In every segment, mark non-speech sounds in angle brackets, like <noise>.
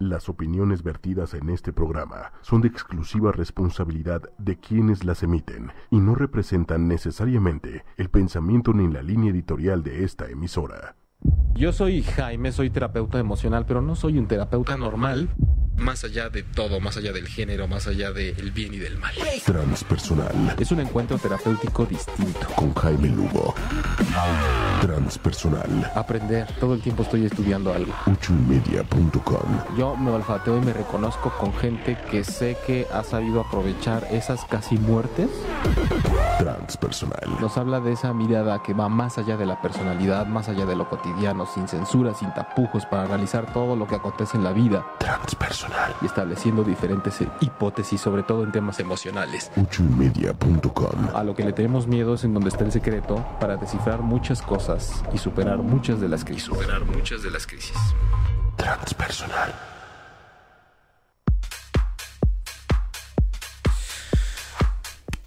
Las opiniones vertidas en este programa son de exclusiva responsabilidad de quienes las emiten y no representan necesariamente el pensamiento ni la línea editorial de esta emisora. Yo soy Jaime, soy terapeuta emocional, pero no soy un terapeuta normal más allá de todo, más allá del género, más allá del bien y del mal. Transpersonal. Es un encuentro terapéutico distinto. Con Jaime Lugo. Transpersonal. Aprender. Todo el tiempo estoy estudiando algo. Uchumedia.com. Yo me olfateo y me reconozco con gente que sé que ha sabido aprovechar esas casi muertes. Transpersonal. Nos habla de esa mirada que va más allá de la personalidad, más allá de lo cotidiano, sin censura, sin tapujos, para analizar todo lo que acontece en la vida. Transpersonal y estableciendo diferentes eh, hipótesis, sobre todo en temas emocionales. A lo que le tenemos miedo es en donde está el secreto para descifrar muchas cosas y superar muchas de las crisis. Superar muchas de las crisis. Transpersonal.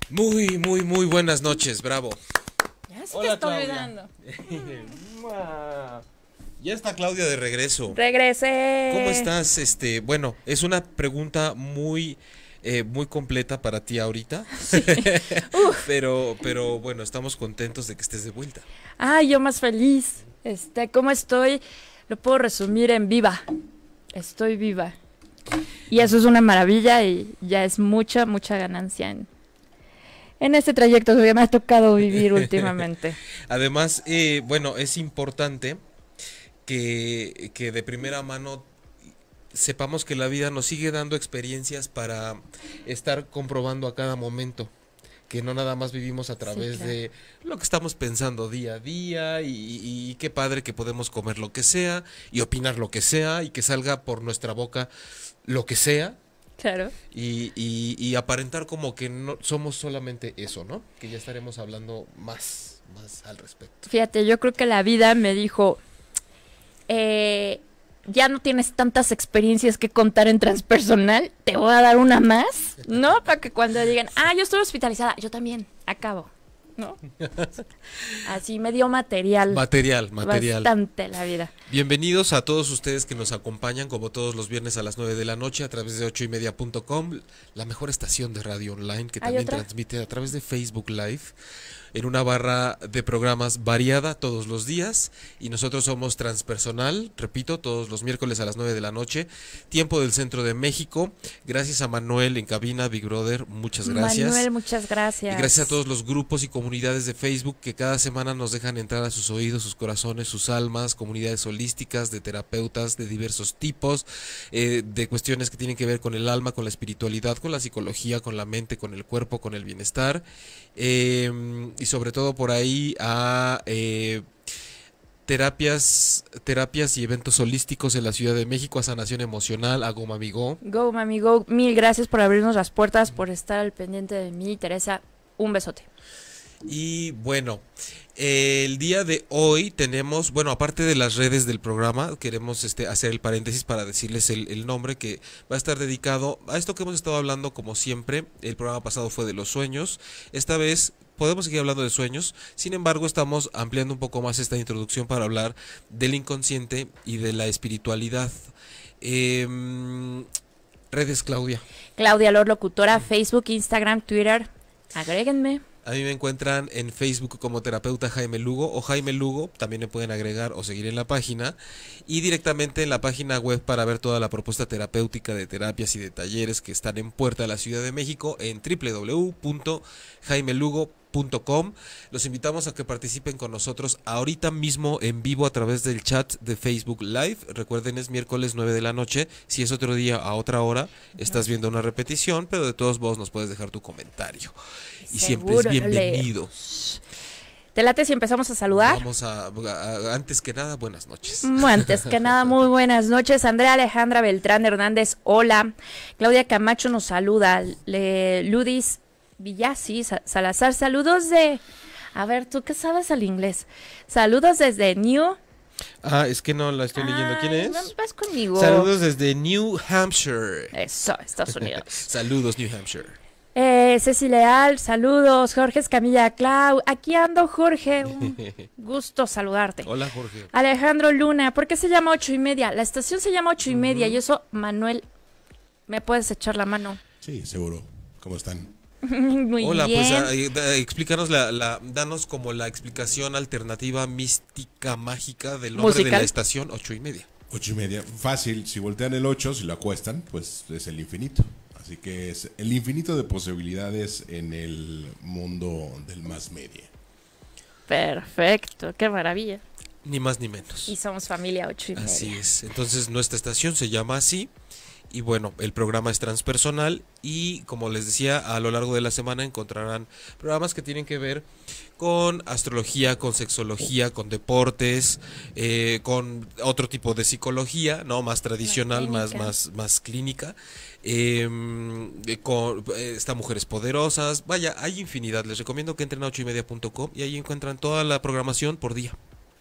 Muy, muy, muy buenas noches, bravo. Ya se dando. <laughs> Ya está Claudia de regreso. Regrese. ¿Cómo estás? Este, bueno, es una pregunta muy eh, muy completa para ti ahorita. <laughs> pero, pero bueno, estamos contentos de que estés de vuelta. Ah, yo más feliz. Este, ¿cómo estoy? Lo puedo resumir en viva. Estoy viva. Y eso es una maravilla y ya es mucha, mucha ganancia en, en este trayecto que me ha tocado vivir <laughs> últimamente. Además, eh, bueno, es importante que, de primera mano sepamos que la vida nos sigue dando experiencias para estar comprobando a cada momento que no nada más vivimos a través de lo que estamos pensando día a día y, qué padre que podemos comer lo que sea y opinar lo que sea y que salga por nuestra boca lo que sea. Claro. Y, y aparentar como que no somos solamente eso, ¿no? Que ya estaremos hablando más, más al respecto. Fíjate, yo creo que la vida me dijo, eh, ya no tienes tantas experiencias que contar en transpersonal, te voy a dar una más, ¿no? Para que cuando digan, ah, yo estoy hospitalizada, yo también, acabo, ¿no? <laughs> Así me dio material. Material, material. Bastante la vida. Bienvenidos a todos ustedes que nos acompañan como todos los viernes a las 9 de la noche a través de 8 y media punto com, la mejor estación de radio online que también transmite a través de Facebook Live en una barra de programas variada todos los días y nosotros somos transpersonal, repito, todos los miércoles a las 9 de la noche, tiempo del centro de México. Gracias a Manuel en cabina, Big Brother, muchas gracias. Manuel, muchas gracias. Y gracias a todos los grupos y comunidades de Facebook que cada semana nos dejan entrar a sus oídos, sus corazones, sus almas, comunidades solidarias de terapeutas de diversos tipos, eh, de cuestiones que tienen que ver con el alma, con la espiritualidad, con la psicología, con la mente, con el cuerpo, con el bienestar. Em, y sobre todo por ahí a eh, terapias, terapias y eventos holísticos en la Ciudad de México, a sanación emocional, a Goma Mami Go. Go mil gracias por abrirnos las puertas, por estar al pendiente de mí, Teresa. Un besote. Y bueno, el día de hoy tenemos, bueno, aparte de las redes del programa, queremos este, hacer el paréntesis para decirles el, nombre que va a estar dedicado a esto que hemos estado hablando como siempre. El programa pasado fue de los sueños. Esta vez podemos seguir hablando de sueños, sin embargo estamos ampliando un poco más esta introducción para hablar del inconsciente y de la espiritualidad. Em, redes Claudia. Claudia Lor, locutora, Facebook, Instagram, Twitter. Agréguenme. A mí me encuentran en Facebook como terapeuta Jaime Lugo o Jaime Lugo, también me pueden agregar o seguir en la página y directamente en la página web para ver toda la propuesta terapéutica de terapias y de talleres que están en puerta de la Ciudad de México en www.jaimelugo.com .com. Los invitamos a que participen con nosotros ahorita mismo en vivo a través del chat de Facebook Live. Recuerden, es miércoles 9 de la noche. Si es otro día a otra hora, estás viendo una repetición, pero de todos vos nos puedes dejar tu comentario. Y siempre es bienvenido. ¿Te late si empezamos a saludar? Vamos a, antes que nada, buenas noches. Mm, antes que nada, muy buenas noches. Andrea Alejandra Beltrán Hernández, hola. Claudia Camacho nos saluda. Le, Ludis sí, Salazar, saludos de... A ver, ¿tú qué sabes al inglés? Saludos desde New... Ah, es que no la estoy leyendo. ¿Quién es? Vas conmigo. Saludos desde New Hampshire. Eso, Estados Unidos. <laughs> saludos, New Hampshire. Eh, Ceci Leal, saludos. Jorge Escamilla Clau. Aquí ando, Jorge. <laughs> gusto saludarte. Hola, Jorge. Alejandro Luna, ¿por qué se llama ocho y media? La estación se llama ocho y media y eso, Manuel, ¿me puedes echar la mano? Sí, seguro. ¿Cómo están? <laughs> Hola, pues eh, eh, explícanos la, danos como la explicación alternativa mística mágica del nombre de la estación 8 y media. 8 y media, fácil, si voltean el 8, si lo acuestan, pues es el infinito. Así que es el infinito de posibilidades en el mundo del más media. Perfecto, qué maravilla. Ni más ni menos. Y somos familia ocho y media. Así es. Entonces nuestra estación se llama así. Y bueno, el programa es transpersonal y como les decía, a lo largo de la semana encontrarán programas que tienen que ver con astrología, con sexología, con deportes, eh, con otro tipo de psicología, ¿no? Más tradicional, más, más, más clínica. Em, eh, con, eh, está Mujeres Poderosas. Vaya, hay infinidad. Les recomiendo que entren a 8ymedia.com y ahí encuentran toda la programación por día.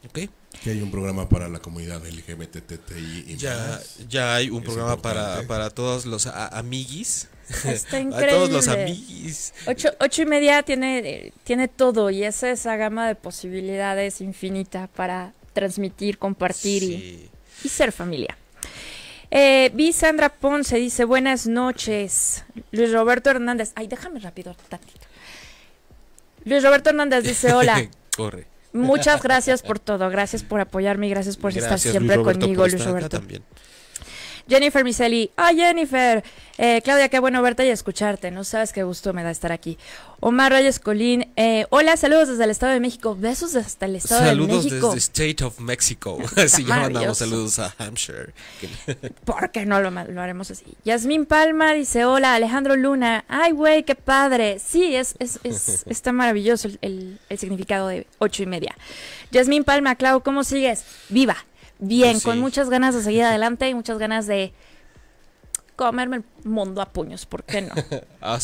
¿Ok? Que hay un programa para la comunidad LGBTTI. Ya, ya hay un programa para, todos los amiguis. Está increíble. <laughs> A todos los amiguis. Ocho, y media tiene, tiene todo y es esa gama de posibilidades infinita para transmitir, compartir y, ser familia. Eh, vi Sandra Ponce, dice buenas noches. Luis Roberto Hernández, ay, déjame rápido tantito. Luis Roberto Hernández dice hola. <laughs> Corre. Muchas gracias por todo. Gracias por apoyarme y gracias por estar siempre conmigo, Luis También. Jennifer Miseli, ay ah, Jennifer, eh, Claudia, qué bueno verte y escucharte, no sabes qué gusto me da estar aquí. Omar Reyes Colín, eh, hola, saludos desde el Estado de México, besos desde el Estado de México. Saludos desde State of Mexico, así <laughs> <laughs> ya mandamos saludos a Hampshire. <laughs> ¿Por qué no lo, haremos así? Yasmín Palma dice, hola, Alejandro Luna, ay güey, qué padre, sí, es, es, es está maravilloso el, el significado de ocho y media. Yasmín Palma, Clau, ¿cómo sigues? Viva bien, con muchas ganas de seguir adelante y muchas ganas de comerme el mundo a puños, ¿por qué no? <laughs> Ah,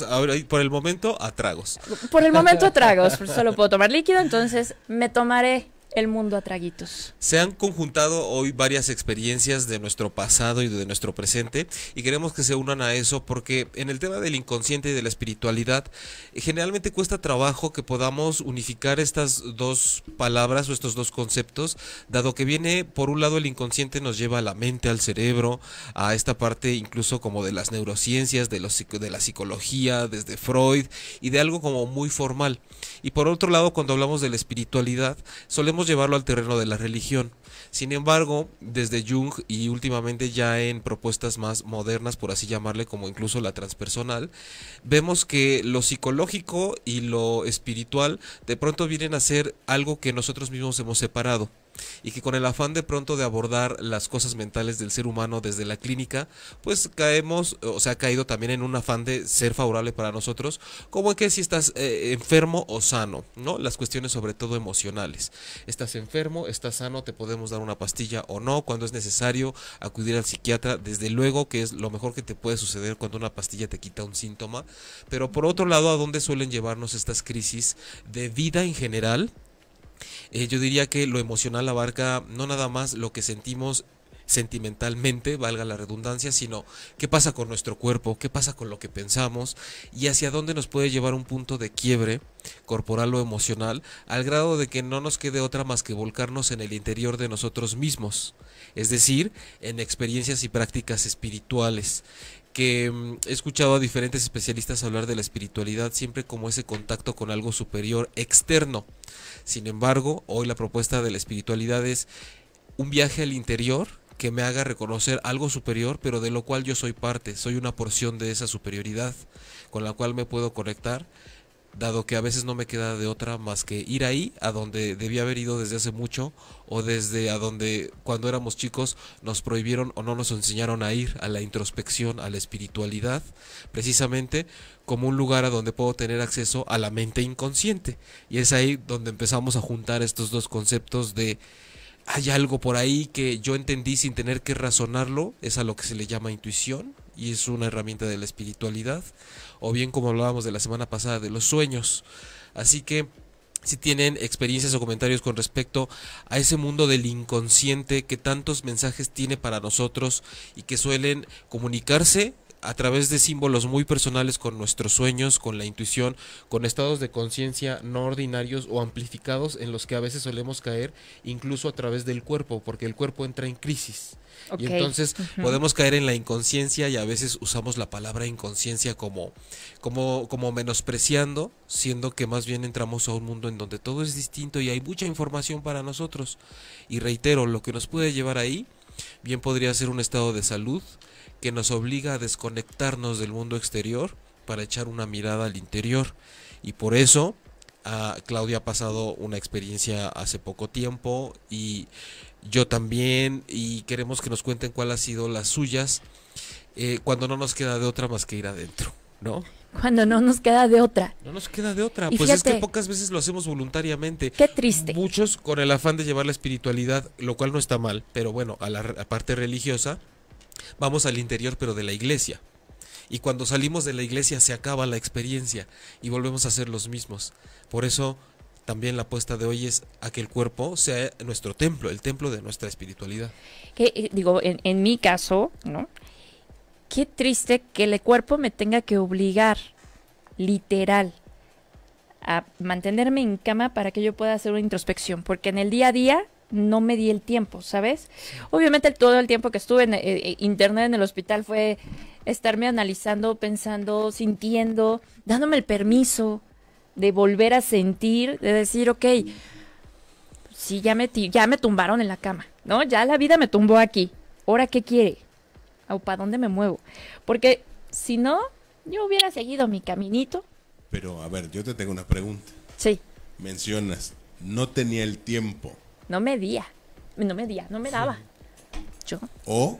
por el momento a tragos. Por el momento a <laughs> tragos, solo puedo tomar líquido, entonces me tomaré el mundo a traguitos. Se han conjuntado hoy varias experiencias de nuestro pasado y de nuestro presente y queremos que se unan a eso porque en el tema del inconsciente y de la espiritualidad generalmente cuesta trabajo que podamos unificar estas dos palabras o estos dos conceptos, dado que viene por un lado el inconsciente nos lleva a la mente, al cerebro, a esta parte incluso como de las neurociencias, de, los, de la psicología, desde Freud y de algo como muy formal. Y por otro lado, cuando hablamos de la espiritualidad, solemos llevarlo al terreno de la religión. Sin embargo, desde Jung y últimamente ya en propuestas más modernas, por así llamarle, como incluso la transpersonal, vemos que lo psicológico y lo espiritual de pronto vienen a ser algo que nosotros mismos hemos separado y que con el afán de pronto de abordar las cosas mentales del ser humano desde la clínica, pues caemos, o sea, ha caído también en un afán de ser favorable para nosotros, como en que si estás eh, enfermo o sano, ¿no? Las cuestiones sobre todo emocionales. Estás enfermo, estás sano, te podemos dar una pastilla o no, cuando es necesario acudir al psiquiatra, desde luego que es lo mejor que te puede suceder cuando una pastilla te quita un síntoma, pero por otro lado, ¿a dónde suelen llevarnos estas crisis de vida en general? Eh, yo diría que lo emocional abarca no nada más lo que sentimos sentimentalmente, valga la redundancia, sino qué pasa con nuestro cuerpo, qué pasa con lo que pensamos y hacia dónde nos puede llevar un punto de quiebre corporal o emocional al grado de que no nos quede otra más que volcarnos en el interior de nosotros mismos, es decir, en experiencias y prácticas espirituales que mm, he escuchado a diferentes especialistas hablar de la espiritualidad siempre como ese contacto con algo superior externo. Sin embargo, hoy la propuesta de la espiritualidad es un viaje al interior que me haga reconocer algo superior, pero de lo cual yo soy parte, soy una porción de esa superioridad con la cual me puedo conectar dado que a veces no me queda de otra más que ir ahí a donde debía haber ido desde hace mucho o desde a donde cuando éramos chicos nos prohibieron o no nos enseñaron a ir a la introspección, a la espiritualidad, precisamente como un lugar a donde puedo tener acceso a la mente inconsciente. Y es ahí donde empezamos a juntar estos dos conceptos de hay algo por ahí que yo entendí sin tener que razonarlo, es a lo que se le llama intuición y es una herramienta de la espiritualidad, o bien como hablábamos de la semana pasada de los sueños. Así que si tienen experiencias o comentarios con respecto a ese mundo del inconsciente que tantos mensajes tiene para nosotros y que suelen comunicarse a través de símbolos muy personales con nuestros sueños, con la intuición, con estados de conciencia no ordinarios o amplificados en los que a veces solemos caer, incluso a través del cuerpo, porque el cuerpo entra en crisis. Y entonces podemos caer en la inconsciencia y a veces usamos la palabra inconsciencia como, como, como menospreciando, siendo que más bien entramos a un mundo en donde todo es distinto y hay mucha información para nosotros. Y reitero, lo que nos puede llevar ahí bien podría ser un estado de salud, que nos obliga a desconectarnos del mundo exterior para echar una mirada al interior. Y por eso a ah, Claudia ha pasado una experiencia hace poco tiempo y yo también y queremos que nos cuenten cuál ha sido las suyas eh, cuando no nos queda de otra más que ir adentro, ¿no? Cuando no nos queda de otra. No nos queda de otra. pues es que pocas veces lo hacemos voluntariamente. Qué triste. Muchos con el afán de llevar la espiritualidad, lo cual no está mal, pero bueno, a la, parte religiosa, vamos al interior pero de la iglesia. Y cuando salimos de la iglesia se acaba la experiencia y volvemos a ser los mismos. Por eso también la apuesta de hoy es a que el cuerpo sea nuestro templo, el templo de nuestra espiritualidad. Que, eh, digo, en, en mi caso, ¿no? Qué triste que el cuerpo me tenga que obligar, literal, a mantenerme en cama para que yo pueda hacer una introspección, porque en el día a día no me di el tiempo, ¿sabes? Obviamente todo el tiempo que estuve en, eh, eh, internet en el hospital fue estarme analizando, pensando, sintiendo, dándome el permiso de volver a sentir, de decir, ok, sí, ya me, ya me tumbaron en la cama, ¿no? Ya la vida me tumbó aquí. ¿Ahora qué quiere? ¿O para dónde me muevo? Porque si no, yo hubiera seguido mi caminito. Pero a ver, yo te tengo una pregunta. Sí. Mencionas, no tenía el tiempo no me día, no me no me daba. Yo. O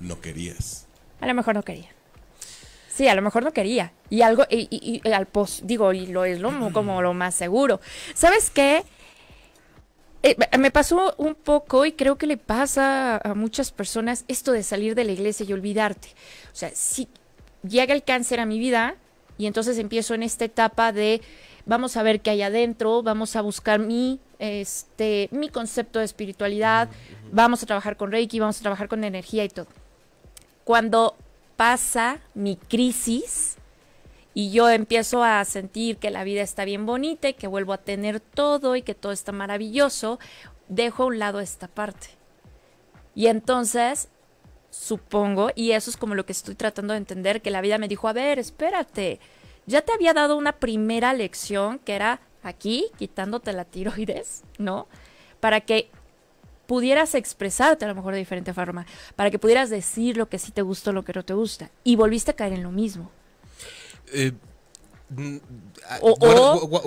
no querías. A lo mejor no quería. Sí, a lo mejor no quería. Y algo, y, al post, digo, y lo es como lo más seguro. ¿Sabes qué? Eh, me pasó un poco y creo que le pasa a muchas personas esto de salir de la iglesia y olvidarte. O sea, si llega el cáncer a mi vida y entonces empiezo en esta etapa de vamos a ver qué hay adentro, vamos a buscar mi, este, mi concepto de espiritualidad, vamos a trabajar con Reiki, vamos a trabajar con energía y todo. Cuando pasa mi crisis y yo empiezo a sentir que la vida está bien bonita y que vuelvo a tener todo y que todo está maravilloso, dejo a un lado esta parte. Y entonces supongo, y eso es como lo que estoy tratando de entender, que la vida me dijo, a ver, espérate, ya te había dado una primera lección que era aquí, quitándote la tiroides, ¿no? Para que pudieras expresarte a lo mejor de diferente forma, para que pudieras decir lo que sí te gustó, lo que no te gusta, y volviste a caer en lo mismo.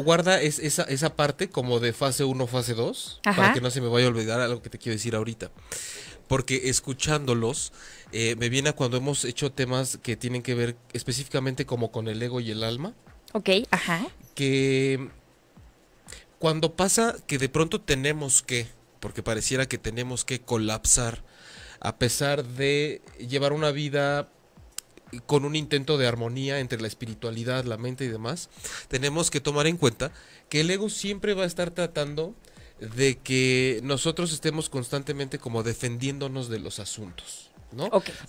guarda, esa, parte como de fase 1, fase 2, para que no se me vaya a olvidar algo que te quiero decir ahorita. Porque escuchándolos, eh, me viene a cuando hemos hecho temas que tienen que ver específicamente como con el ego y el alma. Ok, ajá. Que cuando pasa que de pronto tenemos que, porque pareciera que tenemos que colapsar, a pesar de llevar una vida con un intento de armonía entre la espiritualidad, la mente y demás, tenemos que tomar en cuenta que el ego siempre va a estar tratando de que nosotros estemos constantemente como defendiéndonos de los asuntos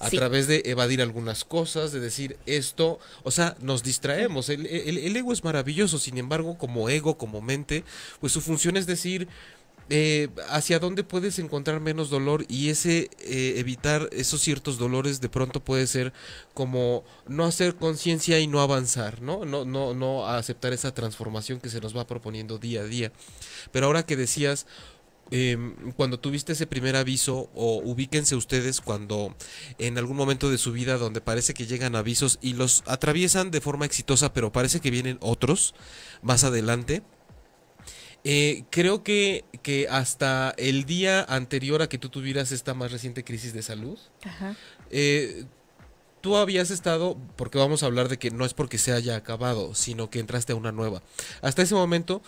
a través de evadir algunas cosas, de decir esto, o sea, nos distraemos. El, ego es maravilloso, sin embargo, como ego, como mente, pues su función es decir eh, hacia dónde puedes encontrar menos dolor y ese eh, evitar esos ciertos dolores de pronto puede ser como no hacer conciencia y no avanzar, ¿no? No, no, no aceptar esa transformación que se nos va proponiendo día a día. Pero ahora que decías Em, cuando tuviste ese primer aviso o ubíquense ustedes cuando en algún momento de su vida donde parece que llegan avisos y los atraviesan de forma exitosa pero parece que vienen otros más adelante. Eh, creo que, que, hasta el día anterior a que tú tuvieras esta más reciente crisis de salud, eh, tú habías estado, porque vamos a hablar de que no es porque se haya acabado, sino que entraste a una nueva. Hasta ese momento,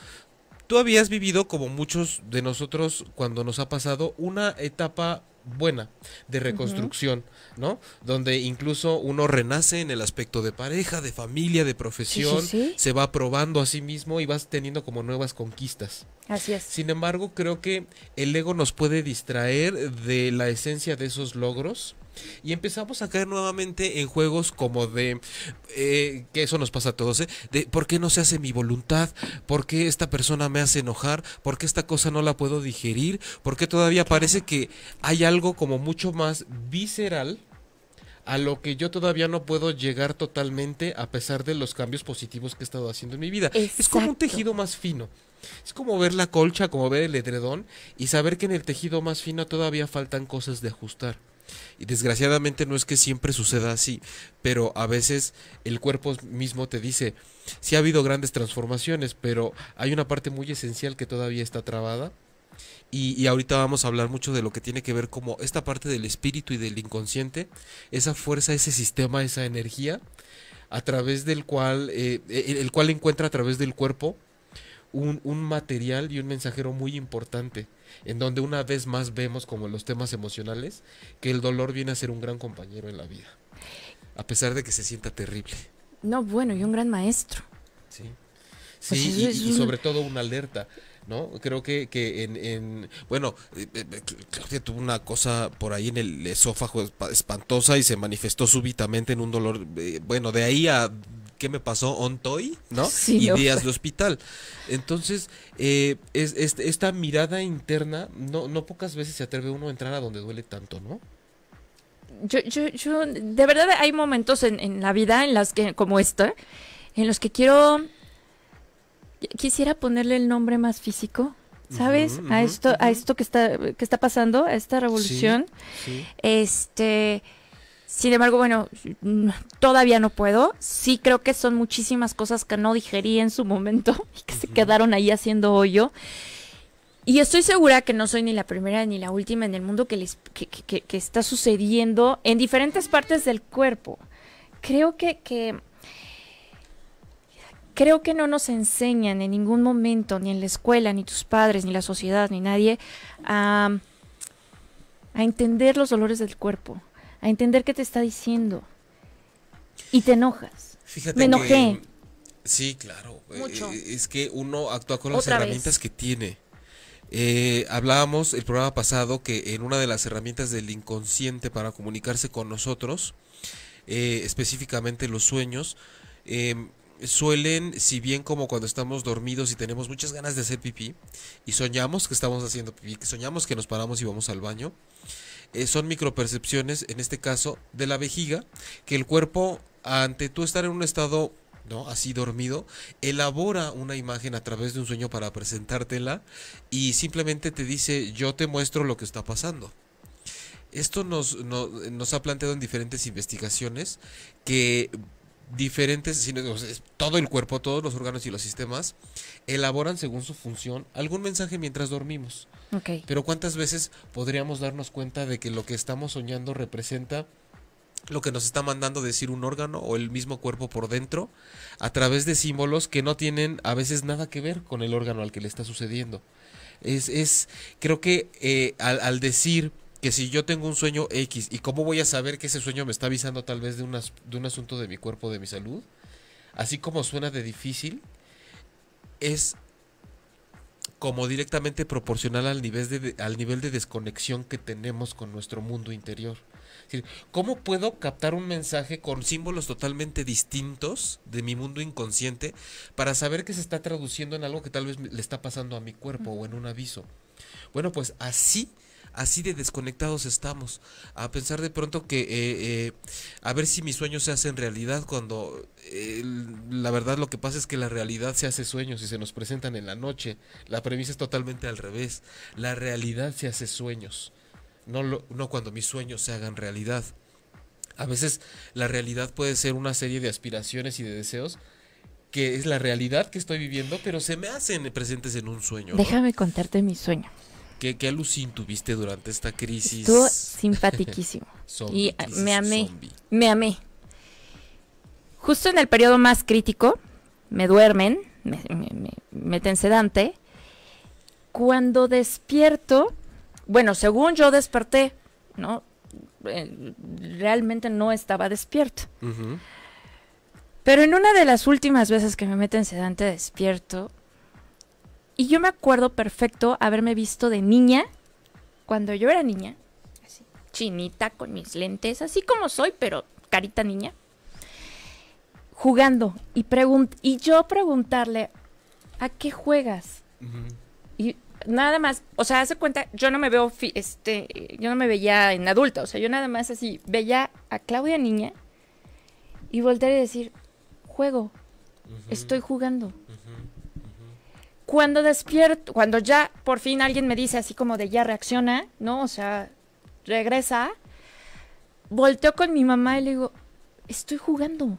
Tú habías vivido, como muchos de nosotros, cuando nos ha pasado, una etapa buena de reconstrucción, ¿no? Donde incluso uno renace en el aspecto de pareja, de familia, de profesión, se va probando a sí mismo y vas teniendo como nuevas conquistas. Así es. Sin embargo, creo que el ego nos puede distraer de la esencia de esos logros y empezamos a caer nuevamente en juegos como de, eh, que eso nos pasa a todos, ¿eh? de por qué no se hace mi voluntad, por qué esta persona me hace enojar, por qué esta cosa no la puedo digerir, por qué todavía parece que hay algo como mucho más visceral a lo que yo todavía no puedo llegar totalmente a pesar de los cambios positivos que he estado haciendo en mi vida. Es como un tejido más fino. Es como ver la colcha, como ver el edredón y saber que en el tejido más fino todavía faltan cosas de ajustar. Y desgraciadamente no es que siempre suceda así, pero a veces el cuerpo mismo te dice, sí ha habido grandes transformaciones, pero hay una parte muy esencial que todavía está trabada. Y, ahorita vamos a hablar mucho de lo que tiene que ver como esta parte del espíritu y del inconsciente, esa fuerza, ese sistema, esa energía, a través del cual, eh, el cual encuentra a través del cuerpo un, un, material y un mensajero muy importante, en donde una vez más vemos, como los temas emocionales, que el dolor viene a ser un gran compañero en la vida, a pesar de que se sienta terrible. No, bueno, y un gran maestro. Sí, pues sí y, sobre todo una alerta. ¿No? Creo que, en, en, Bueno, que eh, eh, eh, tuvo una cosa por ahí en el esófago espantosa y se manifestó súbitamente en un dolor. bueno, de ahí a ¿qué me pasó ontoy? ¿No? Sí, y días de hospital. Entonces, eh, es, esta mirada interna, no, no pocas veces se atreve uno a entrar a donde duele tanto, ¿no? Yo, yo, yo, de verdad hay momentos en, la vida en las que, como esto en los que quiero, quisiera ponerle el nombre más físico, ¿sabes? a esto, a esto que está, que está pasando, a esta revolución. Este sin embargo, bueno, todavía no puedo. Sí creo que son muchísimas cosas que no digerí en su momento <laughs> y que se quedaron ahí haciendo hoyo. Y estoy segura que no soy ni la primera ni la última en el mundo que, les, que, está sucediendo en diferentes partes del cuerpo. Creo que, Creo que no nos enseñan en ningún momento, ni en la escuela, ni tus padres, ni la sociedad, ni nadie, a, a entender los dolores del cuerpo a entender qué te está diciendo. Y te enojas. Fíjate Me enojé. sí, claro. Eh, es que uno actúa con las herramientas que tiene. Eh, hablábamos el programa pasado que en una de las herramientas del inconsciente para comunicarse con nosotros, eh, específicamente los sueños, eh, suelen, si bien como cuando estamos dormidos y tenemos muchas ganas de hacer pipí y soñamos que estamos haciendo pipí, que soñamos que nos paramos y vamos al baño, eh, son micropercepciones, en este caso, de la vejiga, que el cuerpo, ante tú estar en un estado ¿no? Así dormido, elabora una imagen a través de un sueño para presentártela y simplemente te dice, yo te muestro lo que está pasando. Esto nos, nos ha planteado en diferentes investigaciones que diferentes, sino, todo el cuerpo, todos los órganos y los sistemas elaboran según su función algún mensaje mientras dormimos. Pero ¿cuántas veces podríamos darnos cuenta de que lo que estamos soñando representa lo que nos está mandando decir un órgano o el mismo cuerpo por dentro a través de símbolos que no tienen a veces nada que ver con el órgano al que le está sucediendo? Es, es creo que eh, al decir que si yo tengo un sueño X y cómo voy a saber que ese sueño me está avisando tal vez de, de un asunto de mi cuerpo, de mi salud, así como suena de difícil, es como directamente proporcional al nivel de, al nivel de desconexión que tenemos con nuestro mundo interior. ¿cómo puedo captar un mensaje con símbolos totalmente distintos de mi mundo inconsciente para saber que se está traduciendo en algo que tal vez le está pasando a mi cuerpo o en un aviso? Bueno, pues así Así de desconectados estamos. A pensar de pronto que eh, eh, a ver si mis sueños se hacen realidad cuando eh, la verdad lo que pasa es que la realidad se hace sueños y se nos presentan en la noche. La premisa es totalmente al revés. La realidad se hace sueños. No, no cuando mis sueños se hagan realidad. A veces la realidad puede ser una serie de aspiraciones y de deseos que es la realidad que estoy viviendo, pero se me hacen presentes en un sueño. Déjame contarte mi sueño. ¿Qué, qué alucín tuviste durante esta crisis? Estuvo <laughs> simpaticísimo. y me amé. Me amé. Justo en el periodo más crítico, me duermen, me, meten sedante. Cuando despierto, bueno, según yo desperté, ¿no? Eh, realmente no estaba despierto. Pero en una de las últimas veces que me meten sedante despierto, y yo me acuerdo perfecto haberme visto de niña, cuando yo era niña, así, chinita, con mis lentes, así como soy, pero carita niña, jugando y, y yo preguntarle, ¿a qué juegas? Y nada más, o sea, hace cuenta, yo no me veo, este, yo no me veía en adulta, o sea, yo nada más así, veía a Claudia niña y voltear y decir, juego, estoy jugando cuando despierto, cuando ya por fin alguien me dice así como de ya reacciona, ¿no? O sea, regresa, volteo con mi mamá y le digo, estoy jugando.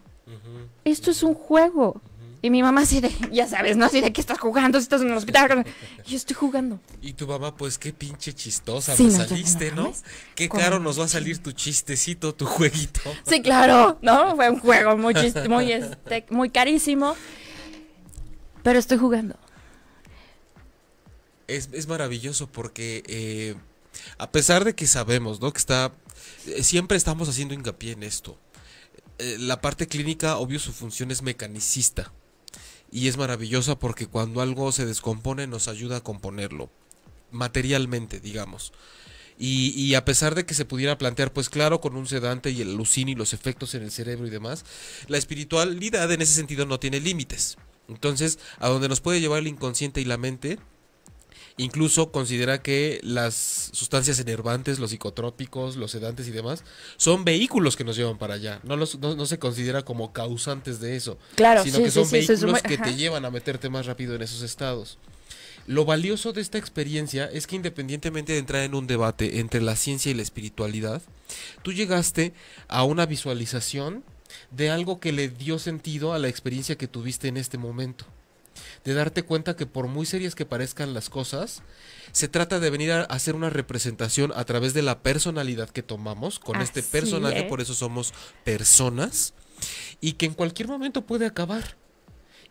Esto es un juego. Y mi mamá así de, ya sabes, ¿no? Así de que estás jugando, si estás en el hospital. <laughs> yo estoy jugando. Y tu mamá, pues qué pinche chistosa no, saliste, ¿no? Qué caro nos va a salir tu chistecito, tu jueguito. <laughs> Sí, claro, ¿no? Fue un juego muy, <laughs> este, muy carísimo. Pero estoy jugando es, maravilloso porque eh, a pesar de que sabemos, ¿no? Que está, eh, siempre estamos haciendo hincapié en esto. Eh, la parte clínica, obvio, su función es mecanicista. Y es maravillosa porque cuando algo se descompone nos ayuda a componerlo. Materialmente, digamos. Y, y, a pesar de que se pudiera plantear, pues claro, con un sedante y el alucin y los efectos en el cerebro y demás, la espiritualidad en ese sentido no tiene límites. Entonces, a donde nos puede llevar el inconsciente y la mente, Incluso considera que las sustancias enervantes, los psicotrópicos, los sedantes y demás, son vehículos que nos llevan para allá. No, se considera como causantes de eso, claro, sino que son vehículos que te llevan a meterte más rápido en esos estados. Lo valioso de esta experiencia es que independientemente de entrar en un debate entre la ciencia y la espiritualidad, tú llegaste a una visualización de algo que le dio sentido a la experiencia que tuviste en este momento de darte cuenta que por muy serias que parezcan las cosas, se trata de venir a hacer una representación a través de la personalidad que tomamos con este personaje, por eso somos personas, y que en cualquier momento puede acabar.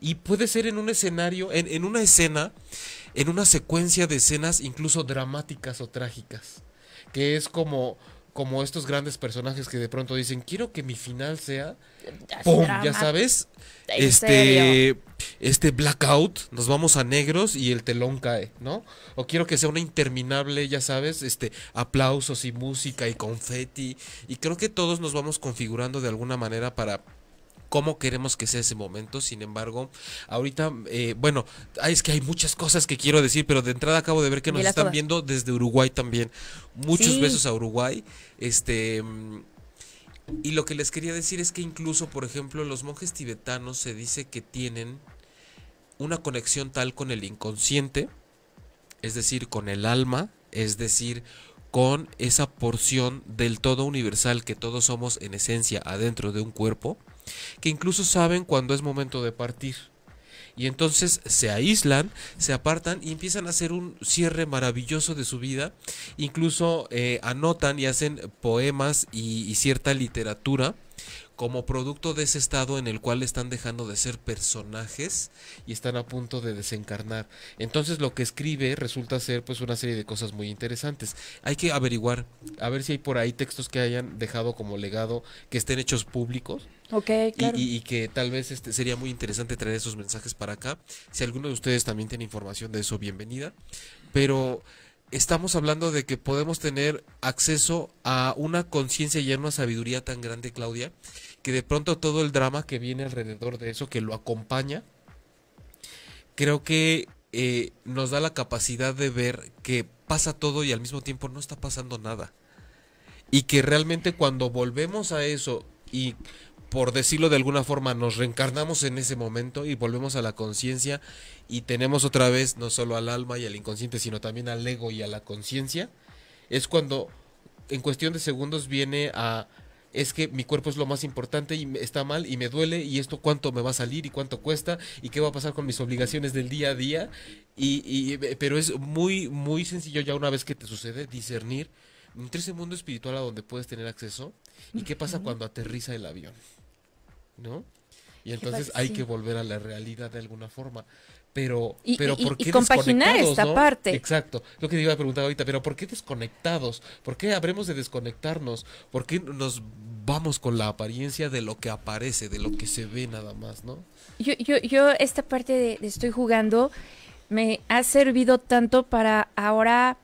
Y puede ser en un escenario, en, en una escena, en una secuencia de escenas incluso dramáticas o trágicas, que es como como estos grandes personajes que de pronto dicen, quiero que mi final sea ¡Pum! Ya sabes. este. Este blackout, nos vamos a negros y el telón cae, ¿no? O quiero que sea una interminable, ya sabes, este, aplausos y música y confeti. Y creo que todos nos vamos configurando de alguna manera para cómo queremos que sea ese momento. Sin embargo, ahorita, eh, bueno, es que hay muchas cosas que quiero decir, pero de entrada acabo de ver que nos están viendo desde Uruguay también. Muchos besos a Uruguay. Este, y lo que les quería decir es que incluso, por ejemplo, los monjes tibetanos se dice que tienen una conexión tal con el inconsciente, es decir, con el alma, es decir, con esa porción del todo universal que todos somos en esencia adentro de un cuerpo, que incluso saben cuando es momento de partir. Y entonces se aíslan, se apartan y empiezan a hacer un cierre maravilloso de su vida. Incluso eh, anotan y hacen poemas y cierta literatura como producto de ese estado en el cual están dejando de ser personajes y están a punto de desencarnar. Entonces lo que escribe resulta ser pues una serie de cosas muy interesantes. Hay que averiguar, a ver si hay por ahí textos que hayan dejado como legado, que estén hechos públicos. Okay, claro. y, que tal vez este, sería muy interesante traer esos mensajes para acá. Si alguno de ustedes también tiene información de eso, bienvenida. Pero estamos hablando de que podemos tener acceso a una conciencia y a una sabiduría tan grande, Claudia, que de pronto todo el drama que viene alrededor de eso, que lo acompaña, creo que eh, nos da la capacidad de ver que pasa todo y al mismo tiempo no está pasando nada. Y que realmente cuando volvemos a eso y por decirlo de alguna forma, nos reencarnamos en ese momento y volvemos a la conciencia y tenemos otra vez no solo al alma y al inconsciente, sino también al ego y a la conciencia, es cuando en cuestión de segundos viene a es que mi cuerpo es lo más importante y está mal y me duele y esto cuánto me va a salir y cuánto cuesta y qué va a pasar con mis obligaciones del día a día. Y, eh, pero es muy, muy sencillo ya una vez que te sucede discernir entre ese mundo espiritual a donde puedes tener acceso y qué pasa cuando aterriza el avión, ¿no? Y entonces hay que volver a la realidad de alguna forma pero, y, ¿por qué compaginar esta parte. Exacto, lo que te iba a preguntar ahorita, pero ¿por qué desconectados? ¿Por qué habremos de desconectarnos? ¿Por qué nos vamos con la apariencia de lo que aparece, de lo que se ve nada más, no? Yo, yo, yo esta parte de, estoy jugando me ha servido tanto para ahora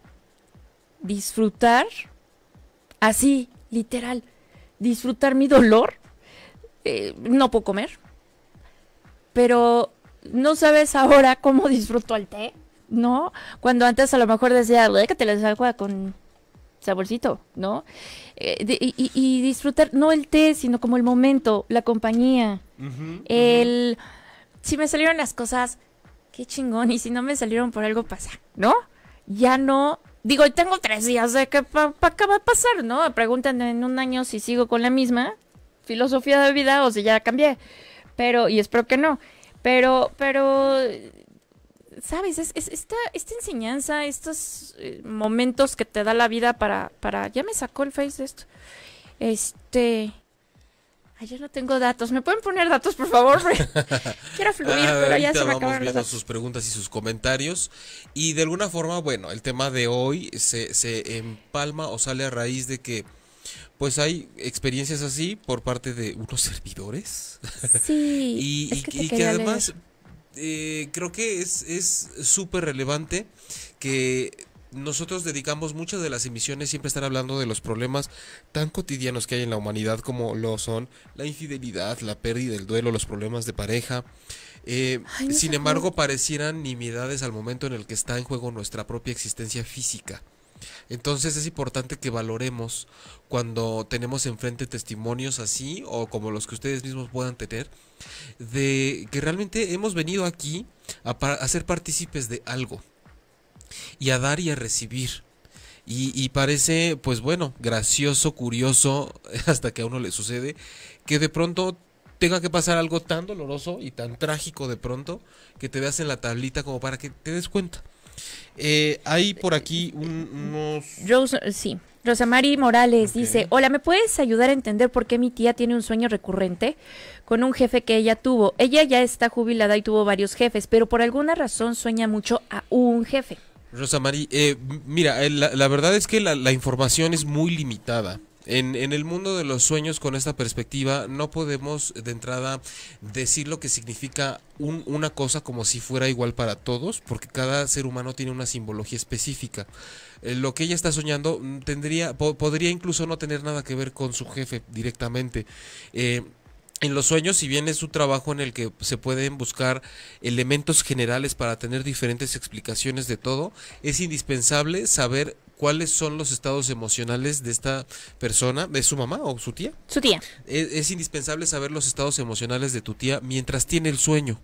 disfrutar, así, literal, disfrutar mi dolor. Eh, no puedo comer, pero no sabes ahora cómo disfruto el té, ¿no? Cuando antes a lo mejor decía, que te les agua con saborcito, ¿no? Eh, y, disfrutar no el té, sino como el momento, la compañía, el... Si me salieron las cosas, qué chingón, y si no me salieron por algo pasa, ¿no? Ya no Digo, tengo tres días de que pa, va a pasar, ¿no? Preguntan en un año si sigo con la misma filosofía de vida o si ya cambié. Pero, y espero que no. Pero, pero, ¿sabes? esta, esta enseñanza, estos eh, momentos que te da la vida para, para... Ya me sacó el face de esto. Este... Ayer no tengo datos. ¿Me pueden poner datos, por favor? <laughs> Quiero fluir, pero ya se me vamos viendo sus preguntas y sus comentarios. Y de alguna forma, bueno, el tema de hoy se, se empalma o sale a raíz de que pues hay experiencias así por parte de unos servidores. Sí. <laughs> y, que, además eh, creo que es súper relevante que nosotros dedicamos muchas de las emisiones siempre estar hablando de los problemas tan cotidianos que hay en la humanidad como lo son la infidelidad, la pérdida, el duelo, los problemas de pareja. Eh, sin embargo, parecieran nimiedades al momento en el que está en juego nuestra propia existencia física. Entonces es importante que valoremos cuando tenemos enfrente testimonios así o como los que ustedes mismos puedan tener, de que realmente hemos venido aquí a, hacer ser partícipes de algo y a dar y a recibir. Y, y, parece, pues bueno, gracioso, curioso, <laughs> hasta que a uno le sucede, que de pronto tenga que pasar algo tan doloroso y tan trágico de pronto, que te veas en la tablita como para que te des cuenta. Eh, hay por aquí unos... sí. Rosamari Morales dice, hola, ¿me puedes ayudar a entender por qué mi tía tiene un sueño recurrente con un jefe que ella tuvo? Ella ya está jubilada y tuvo varios jefes, pero por alguna razón sueña mucho a un jefe. Rosamari, eh, mira, eh, la, verdad es que la información es muy limitada. En, el mundo de los sueños, con esta perspectiva, no podemos de entrada decir lo que significa una cosa como si fuera igual para todos, porque cada ser humano tiene una simbología específica. Eh, lo que ella está soñando mm, tendría, podría incluso no tener nada que ver con su jefe directamente. Eh, en los sueños, si bien es un trabajo en el que se pueden buscar elementos generales para tener diferentes explicaciones de todo, es indispensable saber cuáles son los estados emocionales de esta persona, de su mamá o su tía. Su tía. Es, es indispensable saber los estados emocionales de tu tía mientras tiene el sueño.